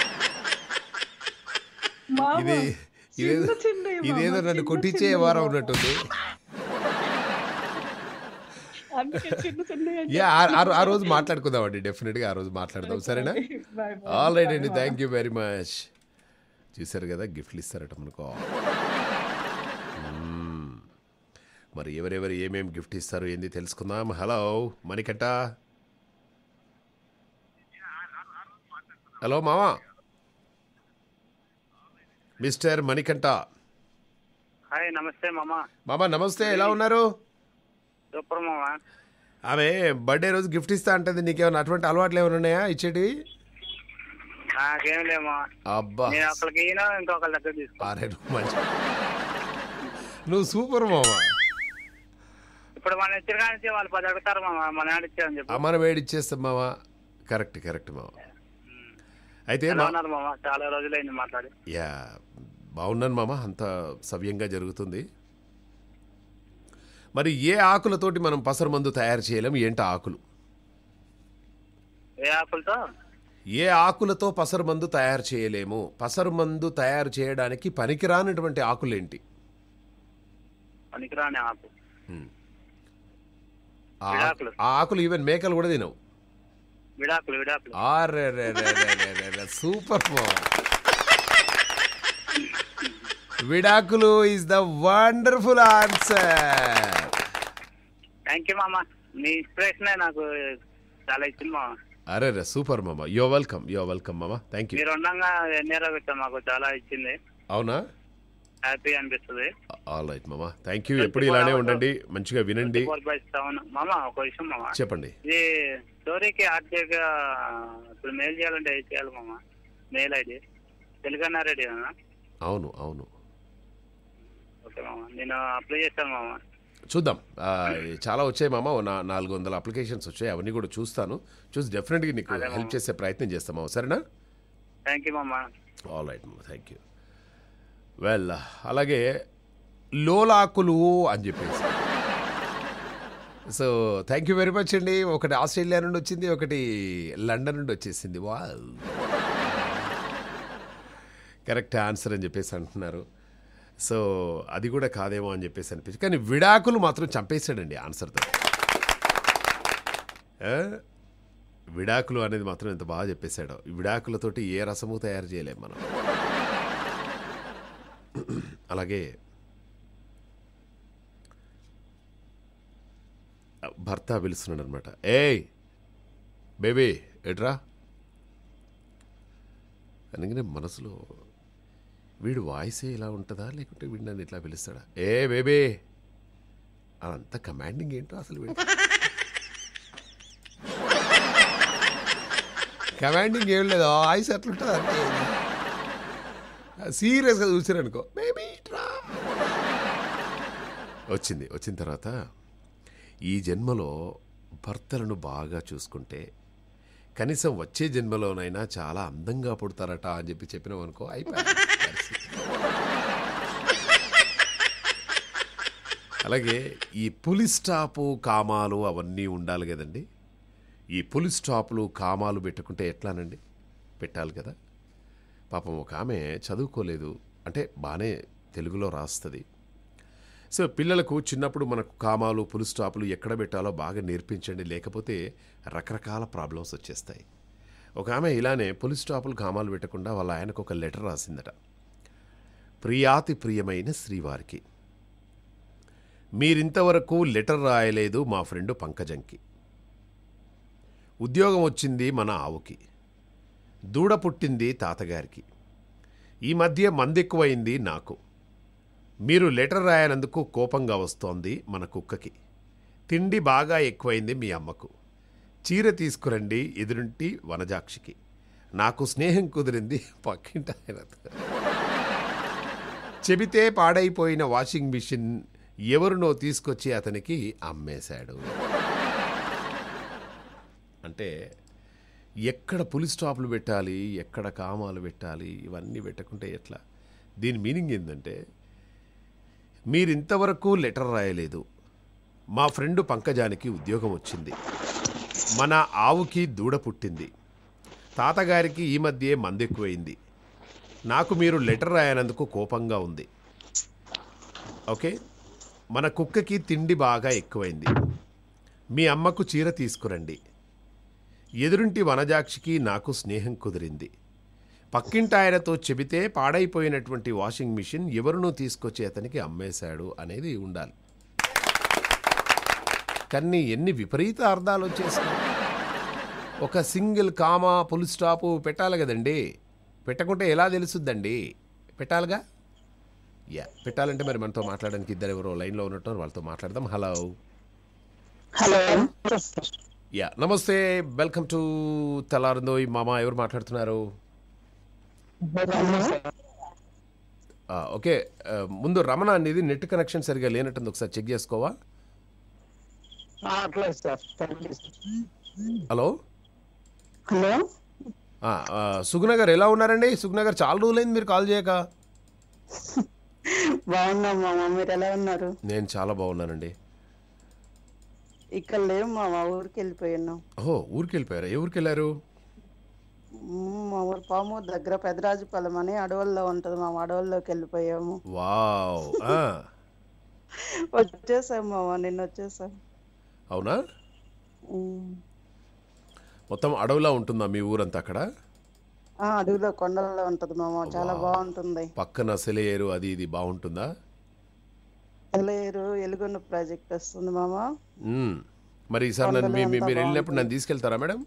ఇది ఇదేదో నన్ను కొట్టించే వారం ఉన్నట్టుంది ఆ రోజు మాట్లాడుకుందాం అండి డెఫినెట్ గా ఆ రోజు మాట్లాడదాం సరేనా ఆల్ రైట్ అండి థ్యాంక్ యూ వెరీ మచ్ చూసారు కదా గిఫ్ట్లు ఇస్తారట మనకు మరి ఎవరెవరు ఏమేమి గిఫ్ట్ ఇస్తారు ఏంది తెలుసుకుందాం హలో మణికట్ట హలో మావా మిస్టర్ మణికంఠ హాయ్ నమస్తే మామా మామా నమస్తే ఎలా ఉన్నారు సూపర్ మామా ఆమె బర్త్డే రోజు గిఫ్ట్ ఇస్తా అంటది నీకేమైనా అటువంటి అలవాట్లు ఏమైనా ఉన్నాయా ఇచ్చేటి నాకేం లేమా అబ్బా నేను ఒకరికి ఇంకొకరి దగ్గర తీసుకున్నాను మంచి నువ్వు సూపర్ మామా ఇప్పుడు మన ఇచ్చిన కానీ వాళ్ళు పది అడుగుతారు మామ మన ఏడిచ్చామని చెప్పి వేడి వేడిచ్చేస్తాం మామ కరెక్ట్ కరెక్ట్ మామ అయితే మామా చాలా రోజులైంది మాట్లాడి యా బాగున్నాను మామ అంత సవ్యంగా జరుగుతుంది మరి ఏ ఆకులతోటి మనం పసరు మందు తయారు చేయలేం ఏంటి ఆకులు ఏ ఆకులతో పసరు మందు తయారు చేయలేము పసరు మందు తయారు చేయడానికి పనికిరానిటువంటి ఆకులు పనికిరాని ఆకు ఆ ఆకులు ఈవెన్ మేకలు కూడా తినవు సూపర్ విడాకులు is the wonderful answer thank you మామా మీ ఇన్స్పిరేషన్ నాకు చాలా ఇచ్చింది మామ అరే రే సూపర్ మామ యో వెల్కమ్ యో వెల్కమ్ మామ థ్యాంక్ యూ మీరు ఉండగా ఎన్నేరా పెట్టాం మాకు చాలా ఇచ్చింది అవునా హ్యాపీ అనిపిస్తుంది ఆల్ రైట్ మామ థ్యాంక్ యూ ఎప్పుడు ఇలానే ఉండండి మంచిగా వినండి మామ ఒక విషయం మామ చెప్పండి ఇది స్టోరీకి ఆర్టీక్ ఇప్పుడు మెయిల్ చేయాలంటే చేయాలి మామ మెయిల్ ఐడి తెలుగన్నారెడ్డి రెడీ అవును అవును నేను అప్లై చేస్తాను చూద్దాం చాలా వచ్చాయి మామ నాలుగు వందల అప్లికేషన్స్ వచ్చాయి అవన్నీ కూడా చూస్తాను చూసి గా నీకు హెల్ప్ చేసే ప్రయత్నం చేస్తాం మామ సరేనా thank you all right thank you well అలాగే లోలాకులు అని చెప్పేసి so thank you very much అండి ఒకటి ఆస్ట్రేలియా నుండి వచ్చింది ఒకటి లండన్ నుండి వచ్చేసింది వా కరెక్ట్ ఆన్సర్ అని చెప్పేసి అంటున్నారు సో అది కూడా కాదేమో అని చెప్పేసి అనిపించింది కానీ విడాకులు మాత్రం చంపేశాడండి ఆన్సర్తో విడాకులు అనేది మాత్రం ఎంత బాగా చెప్పేశాడో విడాకులతోటి ఏ రసము తయారు చేయలేము మనం అలాగే భర్త పిలుస్తున్నాడు అనమాట ఏయ్ బేబీ ఎట్రా అందుకనే మనసులో వీడు వాయిసే ఇలా ఉంటుందా లేకుంటే వీడు నన్ను ఇట్లా పిలుస్తాడా ఏ బేబే అంత కమాండింగ్ ఏంటో అసలు వీడు కమాండింగ్ ఏం లేదు వాయిస్ అట్లుంటుంది అంటే సీరియస్గా చూసారనుకో మేబీ వచ్చింది వచ్చిన తర్వాత ఈ జన్మలో భర్తలను బాగా చూసుకుంటే కనీసం వచ్చే జన్మలోనైనా చాలా అందంగా పుడతారట అని చెప్పి చెప్పినాం అనుకో అయిపోయింది అలాగే ఈ పులి స్టాపు కామాలు అవన్నీ ఉండాలి కదండి ఈ పులి స్టాపులు కామాలు పెట్టుకుంటే ఎట్లానండి పెట్టాలి కదా పాపం ఒక ఆమె చదువుకోలేదు అంటే బాగానే తెలుగులో రాస్తుంది సో పిల్లలకు చిన్నప్పుడు మనకు కామాలు పులి స్టాపులు ఎక్కడ పెట్టాలో బాగా నేర్పించండి లేకపోతే రకరకాల ప్రాబ్లమ్స్ వచ్చేస్తాయి ఒక ఆమె ఇలానే పులి స్టాపులు కామాలు పెట్టకుండా వాళ్ళ ఆయనకు ఒక లెటర్ రాసిందట ప్రియాతి ప్రియమైన శ్రీవారికి మీరింతవరకు లెటర్ రాయలేదు మా ఫ్రెండ్ పంకజంకి ఉద్యోగం వచ్చింది మన ఆవుకి దూడ పుట్టింది తాతగారికి ఈ మధ్య మందెక్కువైంది నాకు మీరు లెటర్ రాయనందుకు కోపంగా వస్తోంది మన కుక్కకి తిండి బాగా ఎక్కువైంది మీ అమ్మకు చీర తీసుకురండి ఎదురుంటి వనజాక్షికి నాకు స్నేహం కుదిరింది పక్కింటి చెబితే పాడైపోయిన వాషింగ్ మిషన్ ఎవరినో తీసుకొచ్చి అతనికి అమ్మేశాడు అంటే ఎక్కడ పులి స్టాప్లు పెట్టాలి ఎక్కడ కామాలు పెట్టాలి ఇవన్నీ పెట్టకుంటే ఎట్లా దీని మీనింగ్ ఏంటంటే మీరు ఇంతవరకు లెటర్ రాయలేదు మా ఫ్రెండ్ పంకజానికి ఉద్యోగం వచ్చింది మన ఆవుకి దూడ పుట్టింది తాతగారికి ఈ మధ్యే మందెక్కువైంది నాకు మీరు లెటర్ రాయనందుకు కోపంగా ఉంది ఓకే మన కుక్కకి తిండి బాగా ఎక్కువైంది మీ అమ్మకు చీర తీసుకురండి ఎదురుంటి వనజాక్షికి నాకు స్నేహం కుదిరింది పక్కింటాయనతో చెబితే పాడైపోయినటువంటి వాషింగ్ మిషన్ ఎవరినూ తీసుకొచ్చి అతనికి అమ్మేశాడు అనేది ఉండాలి కానీ ఎన్ని విపరీత అర్థాలు వచ్చేసాయి ఒక సింగిల్ కామా పులి స్టాపు పెట్టాలి కదండి పెట్టకుంటే ఎలా తెలుసుద్దండి పెట్టాలిగా యా పెట్టాలంటే మరి మనతో మాట్లాడడానికి ఇద్దరు ఎవరో లైన్లో ఉన్నట్టు వాళ్ళతో మాట్లాడదాం హలో హలో యా నమస్తే వెల్కమ్ టు తలారందోయ్ మామ ఎవరు మాట్లాడుతున్నారు ఓకే ముందు రమణ అనేది నెట్ కనెక్షన్ సరిగా లేనట్టుంది ఒకసారి చెక్ చేసుకోవా హలో హలో సుగ్నగర్ ఎలా ఉన్నారండి సుగ్నగర్ చాలా రోజులైంది మీరు కాల్ చేయక బాగున్నాం మామ మీరు ఎలా ఉన్నారు నేను చాలా బాగున్నానండి ఇక్కడ లేవు మా మా ఊరికి వెళ్ళిపోయినాం ఓ ఊరికి వెళ్ళిపోయారా ఏ ఊరికి వెళ్ళారు మా ఊరు పాము దగ్గర పెదరాజుపాలెం అని అడవుల్లో ఉంటుంది మా అడవుల్లోకి వెళ్ళిపోయాము వావ్ వచ్చేసాం మామ నిన్న వచ్చేసాం అవునా మొత్తం అడవులా ఉంటుందా మీ ఊరంతా అక్కడ అడవిలో కొండల్లో ఉంటది మామ చాలా బాగుంటుంది పక్కన సెలయేరు అది ఇది బాగుంటుందా సెలయేరు ఎలుగొండ ప్రాజెక్ట్ వస్తుంది మామ మరి సార్ నన్ను మీరు వెళ్ళినప్పుడు నన్ను తీసుకెళ్తారా మేడం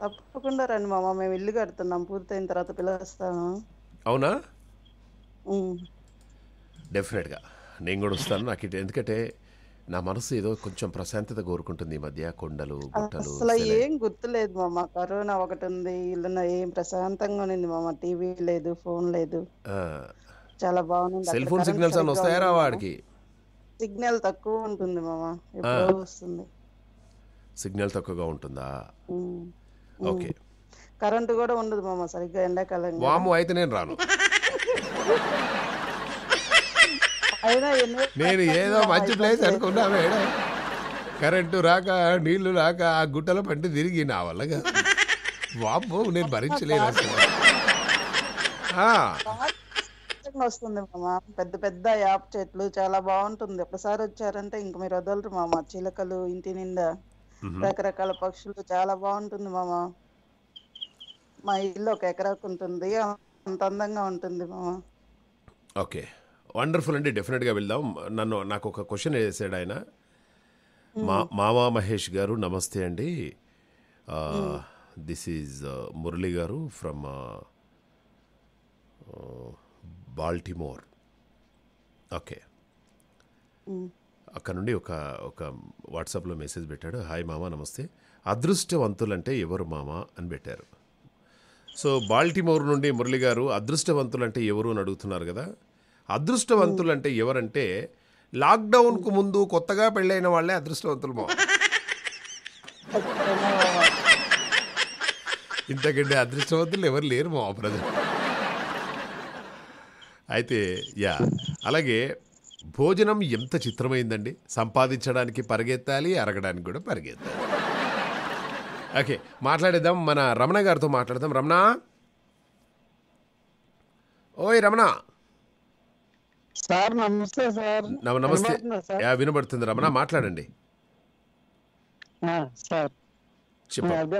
తప్పకుండా రండి మామ మేము ఇల్లు కడుతున్నాం పూర్తయిన తర్వాత పిలుస్తాను అవునా డెఫినెట్గా నేను కూడా వస్తాను నాకు ఎందుకంటే నా మనసు ఏదో కొంచెం ప్రశాంతత కోరుకుంటుంది ఈ మధ్య కొండలు గుట్టలు అసలు ఏం ఏం గుర్తులేదు మామ కరోనా ఒకటి ఉంది ఇల్లు ఏం ప్రశాంతంగా ఉంది మామ టీవీ లేదు ఫోన్ లేదు చాలా బాగుంది సెల్ ఫోన్ సిగ్నల్స్ అని వస్తాయారా వాడికి సిగ్నల్ తక్కువ ఉంటుంది మామ ఎప్పుడు వస్తుంది సిగ్నల్ తక్కువగా ఉంటుందా ఓకే కరెంట్ కూడా ఉండదు మామ సరిగ్గా ఎండాకాలం వాము అయితే నేను రాను నేను ఏదో మంచి ప్లేస్ అనుకున్నా మేడం కరెంటు రాక నీళ్లు రాక ఆ గుట్టల పంట తిరిగి నా వల్లగా వాపు నేను భరించలేను అసలు వస్తుంది మామ పెద్ద పెద్ద యాప్ చెట్లు చాలా బాగుంటుంది ఒకసారి వచ్చారంటే ఇంక మీరు వదలరు మామ చిలకలు ఇంటి నిండా రకరకాల పక్షులు చాలా బాగుంటుంది మామ మా ఇల్లు ఒక ఎకరాకు ఉంటుంది అంత అందంగా ఉంటుంది మామ ఓకే వండర్ఫుల్ అండి డెఫినెట్గా వెళ్దాం నన్ను నాకు ఒక క్వశ్చన్ వేసాడు ఆయన మా hmm. మామ మహేష్ గారు నమస్తే అండి this is hmm. uh, Murali garu from Baltimore okay అక్కడ నుండి ఒక ఒక వాట్సాప్లో మెసేజ్ పెట్టాడు హాయ్ మామ నమస్తే అదృష్టవంతులంటే ఎవరు మామ అని పెట్టారు సో బాల్టిమోర్ నుండి మురళి గారు అదృష్టవంతులంటే ఎవరు అని అడుగుతున్నారు కదా అదృష్టవంతులు అంటే ఎవరంటే లాక్డౌన్కు ముందు కొత్తగా పెళ్ళైన వాళ్ళే అదృష్టవంతులు మా ఇంతకంటే అదృష్టవంతులు ఎవరు లేరు మా ప్రజలు అయితే యా అలాగే భోజనం ఎంత చిత్రమైందండి సంపాదించడానికి పరిగెత్తాలి అరగడానికి కూడా పరిగెత్తాలి ఓకే మాట్లాడేద్దాం మన రమణ గారితో మాట్లాడదాం రమణ ఓయ్ రమణ సార్ నమస్తే సార్ నమస్తే వినబడుతుంది రమణ మాట్లాడండి సార్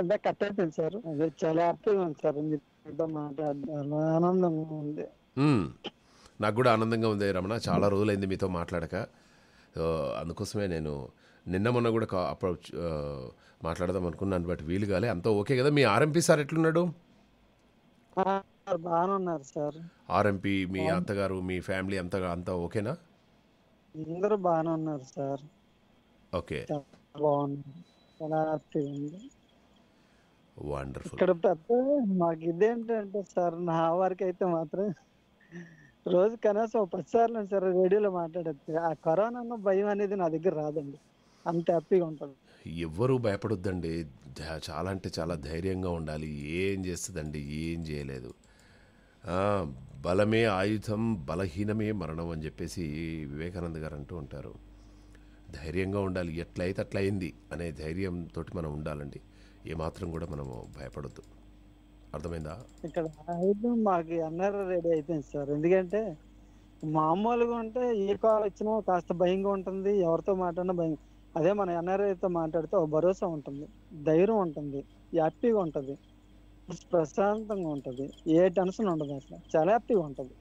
అదే కట్ అయిపోయింది సార్ అదే చాలా హ్యాపీగా ఉంది సార్ ఆనందంగా ఉంది నాకు కూడా ఆనందంగా ఉంది రమణ చాలా రోజులైంది మీతో మాట్లాడక అందుకోసమే నేను నిన్న మొన్న కూడా అప్రోచ్ మాట్లాడదాం అనుకున్నాను బట్ వీలు కాలే అంతా ఓకే కదా మీ ఆర్ఎంపీ సార్ ఎట్లున్నాడు బాగానే ఉన్నారు సార్ ఆర్ఎంపి మీ అత్తగారు మీ ఫ్యామిలీ అంతగా అంతా ఓకేనా అందరూ బాగానే ఉన్నారు సార్ ఓకే బాగున్నారు చాలా హ్యాపీగా వండర్ఫుల్ ఇక్కడ పెద్ద మాకు ఇదేంటంటే సార్ నా వారికి అయితే మాత్రం రోజు కనీసం పది సార్లు సార్ రేడియోలో మాట్లాడచ్చు ఆ కరోనా భయం అనేది నా దగ్గర రాదండి అంత హ్యాపీగా ఉంటుంది ఎవ్వరూ భయపడొద్దండి చాలా అంటే చాలా ధైర్యంగా ఉండాలి ఏం చేస్తుందండి ఏం చేయలేదు బలమే ఆయుధం బలహీనమే మరణం అని చెప్పేసి వివేకానంద గారు అంటూ ఉంటారు ధైర్యంగా ఉండాలి ఎట్లయితే అట్లయింది అనే ధైర్యంతో మనం ఉండాలండి ఏమాత్రం కూడా మనము భయపడద్దు అర్థమైందా ఇక్కడ ఆయుధం మాకు అన్నారు రెడీ అయిపోయింది సార్ ఎందుకంటే మామూలుగా ఉంటే ఏ కాల్ వచ్చినా కాస్త భయంగా ఉంటుంది ఎవరితో మాట్లాడినా భయం అదే మన ఎన్ఆర్ఐతో మాట్లాడితే ఒక భరోసా ఉంటుంది ధైర్యం ఉంటుంది హ్యాపీగా ఉంటుంది ప్రశాంతంగా ఉంటుంది ఏ టెన్షన్ ఉండదు అట్లా చాలా హ్యాపీగా ఉంటుంది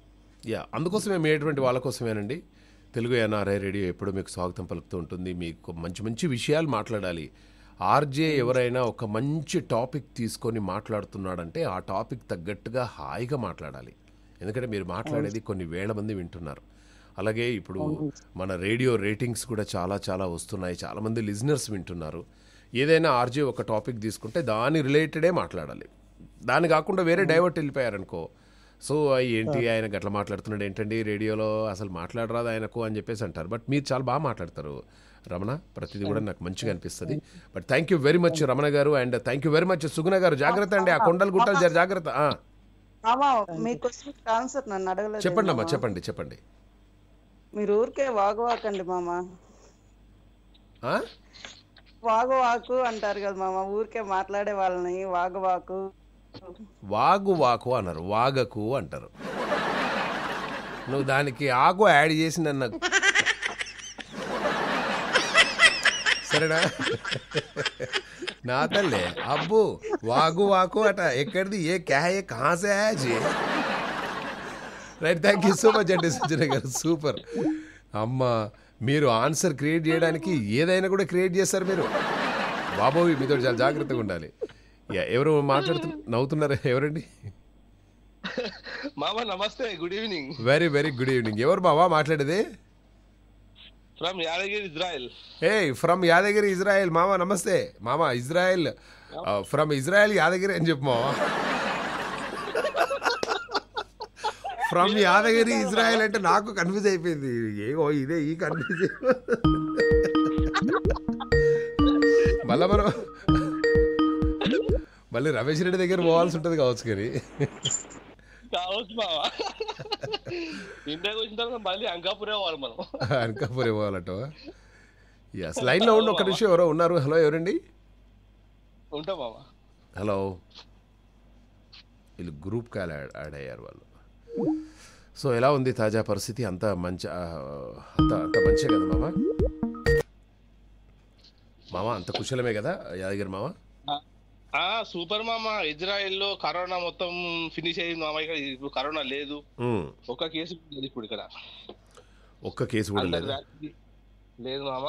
యా అందుకోసమే మేటువంటి వాళ్ళ కోసమేనండి తెలుగు ఎన్ఆర్ఐ రేడియో ఎప్పుడు మీకు స్వాగతం పలుకుతూ ఉంటుంది మీకు మంచి మంచి విషయాలు మాట్లాడాలి ఆర్జే ఎవరైనా ఒక మంచి టాపిక్ తీసుకొని మాట్లాడుతున్నాడంటే ఆ టాపిక్ తగ్గట్టుగా హాయిగా మాట్లాడాలి ఎందుకంటే మీరు మాట్లాడేది కొన్ని వేల మంది వింటున్నారు అలాగే ఇప్పుడు మన రేడియో రేటింగ్స్ కూడా చాలా చాలా వస్తున్నాయి చాలామంది లిజనర్స్ వింటున్నారు ఏదైనా ఆర్జే ఒక టాపిక్ తీసుకుంటే దాని రిలేటెడే మాట్లాడాలి దాన్ని కాకుండా వేరే డైవర్ట్ వెళ్ళిపోయారనుకో సో ఏంటి ఆయన గట్ల మాట్లాడుతున్నాడు ఏంటండి రేడియోలో అసలు మాట్లాడరాదు ఆయనకు అని చెప్పేసి అంటారు బట్ మీరు చాలా బాగా మాట్లాడతారు రమణ ప్రతిదీ కూడా నాకు మంచిగా అనిపిస్తుంది but thank you very much Ramana garu and thank you very much Suguna garu జాగ్రత్త అండి ఆ కొండలు గుట్టలు జర జాగ్రత్త చెప్పండి అమ్మా చెప్పండి చెప్పండి మీరు ఊరికే అండి మామ వాగవాకు అంటారు కదా మామ ఊరికే మాట్లాడే వాళ్ళని వాగవాకు వాగు వాకు అన్నారు వాగకు అంటారు నువ్వు దానికి ఆకు యాడ్ చేసి నన్ను సరేనా నా తల్లే అబ్బు వాగు వాకు అట ఎక్కడిది ఏ క్యాయ కాసే right thank you so much అండి సుజన గారు సూపర్ అమ్మ మీరు ఆన్సర్ క్రియేట్ చేయడానికి ఏదైనా కూడా క్రియేట్ చేస్తారు మీరు బాబోవి మీతో చాలా జాగ్రత్తగా ఉండాలి ఎవరు మాట్లాడుతు నవ్వుతున్నారు ఎవరండి మామా నమస్తే good evening very very good evening ఎవరు మావా మాట్లాడేది ఫ్రమ్ యాదగిరి ఇజ్రాయెల్ ఏ ఫ్రమ్ యాదగిరి ఇజ్రాయెల్ మామ నమస్తే మామ Israel uh, from Israel Yadagiri అని చెప్పు మామ ఫ్రమ్ యాదగిరి ఇజ్రాయెల్ అంటే నాకు కన్ఫ్యూజ్ అయిపోయింది ఏగో ఇదే ఈ కన్ఫ్యూజ్ మళ్ళా మనం మళ్ళీ రమేష్ రెడ్డి దగ్గర పోవాల్సి ఉంటుంది కావచ్చు కానీ కావచ్చు బావా ఇండియాకి వచ్చిన తర్వాత మళ్ళీ అంకాపూరే పోవాలి మనం అంకాపూరే పోవాలట ఎస్ లైన్లో ఉండి ఒక నిమిషం ఎవరో ఉన్నారు హలో ఎవరండి ఉంటా బావా హలో వీళ్ళు గ్రూప్ కాల్ యాడ్ అయ్యారు వాళ్ళు సో ఎలా ఉంది తాజా పరిస్థితి అంత మంచి అంత అంత మంచే కదా మామ మామ అంత కుశలమే కదా యాదగిరి మామ సూపర్ మామ ఇజ్రాయెల్లో కరోనా మొత్తం ఫినిష్ అయింది మామ ఇక్కడ ఇప్పుడు కరోనా లేదు ఒక్క కేసు లేదు ఇప్పుడు ఇక్కడ ఒక్క కేసు కూడా లేదు లేదు మామ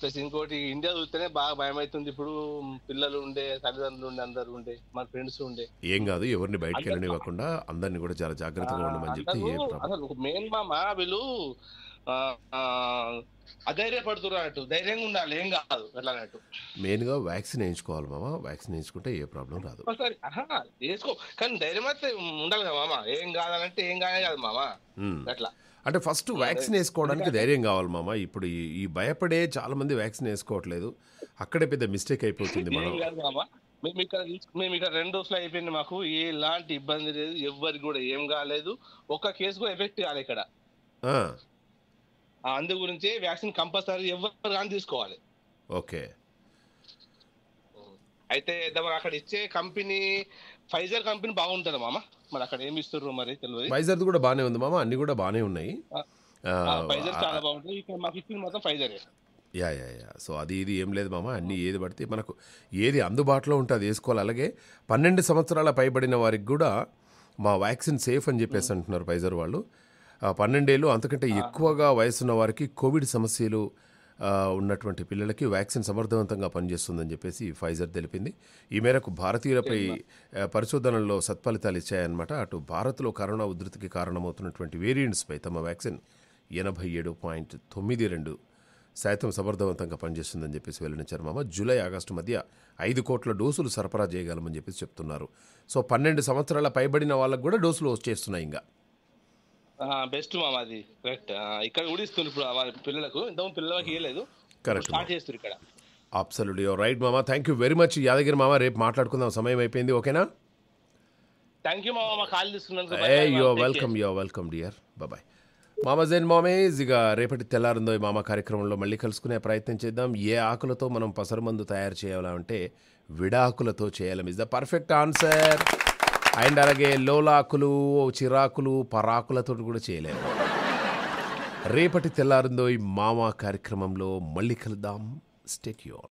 ప్లస్ ఇంకోటి ఇండియా చూస్తేనే బాగా భయం అవుతుంది ఇప్పుడు పిల్లలు ఉండే తల్లిదండ్రులు ఉండే అందరు ఉండే మన ఫ్రెండ్స్ ఉండే ఏం కాదు ఎవరిని బయటకు వెళ్ళనివ్వకుండా అందరిని కూడా చాలా జాగ్రత్తగా ఉండమని చెప్పి మెయిన్ మామ వీళ్ళు అధైర్యపడుతున్నట్టు ధైర్యంగా ఉండాలి ఏం కాదు అన్నట్టు మెయిన్ గా వ్యాక్సిన్ వేయించుకోవాలి మామ వ్యాక్సిన్ వేయించుకుంటే ఏ ప్రాబ్లం రాదు సరే వేసుకో కానీ ధైర్యం అయితే ఉండాలి కదా మామ ఏం కాదంటే ఏం కానే కాదు మామ అట్లా అంటే ఫస్ట్ వ్యాక్సిన్ వేసుకోవడానికి ధైర్యం కావాలి మామ ఇప్పుడు ఈ భయపడే చాలా మంది వ్యాక్సిన్ వేసుకోవట్లేదు అక్కడే పెద్ద మిస్టేక్ అయిపోతుంది మనం మేము ఇక్కడ మేము ఇక్కడ రెండు రోజులు అయిపోయింది మాకు ఎలాంటి ఇబ్బంది లేదు ఎవ్వరికి కూడా ఏం కాలేదు ఒక్క కేసు కూడా ఎఫెక్ట్ కాలేదు ఇక్కడ అందు గురించి వ్యాక్సిన్ కంపల్సరీ ఎవరు కానీ తీసుకోవాలి ఓకే అయితే అక్కడ ఇచ్చే కంపెనీ ఫైజర్ కంపెనీ బాగుంటుంది మామ మరి అక్కడ ఏమి ఇస్తున్నారు మరి తెలియదు ఫైజర్ కూడా బానే ఉంది మామ అన్ని కూడా బాగానే ఉన్నాయి ఫైజర్ చాలా బాగుంటుంది ఇక్కడ మాకు ఇచ్చింది మొత్తం ఫైజరే యా యా యా సో అది ఇది ఏం లేదు మామ అన్నీ ఏది పడితే మనకు ఏది అందుబాటులో ఉంటే అది వేసుకోవాలి అలాగే పన్నెండు సంవత్సరాల పైబడిన వారికి కూడా మా వ్యాక్సిన్ సేఫ్ అని చెప్పేసి అంటున్నారు ఫైజర్ వాళ్ళు పన్నెండేళ్ళు అంతకంటే ఎక్కువగా వయసున్న వారికి కోవిడ్ సమస్యలు ఉన్నటువంటి పిల్లలకి వ్యాక్సిన్ సమర్థవంతంగా పనిచేస్తుందని చెప్పేసి ఫైజర్ తెలిపింది ఈ మేరకు భారతీయులపై పరిశోధనల్లో సత్ఫలితాలు ఇచ్చాయన్నమాట అటు భారత్లో కరోనా ఉధృతికి కారణమవుతున్నటువంటి వేరియంట్స్పై తమ వ్యాక్సిన్ ఎనభై ఏడు పాయింట్ తొమ్మిది రెండు శాతం సమర్థవంతంగా పనిచేస్తుందని చెప్పేసి వెల్లడించారు మామ జూలై ఆగస్టు మధ్య ఐదు కోట్ల డోసులు సరఫరా చేయగలమని చెప్పేసి చెప్తున్నారు సో పన్నెండు సంవత్సరాల పైబడిన వాళ్ళకు కూడా డోసులు వచ్చేస్తున్నాయి ఇంకా బెస్ట్ మామ అది కరెక్ట్ ఇక్కడ ఊడిస్తుంది ఇప్పుడు వాళ్ళ పిల్లలకు ఇంతకు పిల్లలకి ఇవ్వలేదు కరెక్ట్ స్టార్ట్ చేస్తారు ఇక్కడ అబ్సల్యూట్లీ రైట్ మామ thank you very much Yadagiri మామ రేపు మాట్లాడుకుందాం సమయం అయిపోయింది ఓకేనా థ్యాంక్ యూ మామ మా కాల్ తీసుకున్నందుకు yo welcome yo welcome dear bye మామ జైన్ మామేజ్ ఇక రేపటి తెల్లారుందో మామ కార్యక్రమంలో మళ్ళీ కలుసుకునే ప్రయత్నం చేద్దాం ఏ ఆకులతో మనం పసరమందు తయారు చేయాలంటే విడాకులతో చేయాలి is the perfect answer and అలాగే లోలాకులు చిరాకులు పరాకులతో కూడా చేయలేము రేపటి తెల్లారిందో ఈ మామా కార్యక్రమంలో మళ్ళీ కలుద్దాం యూర్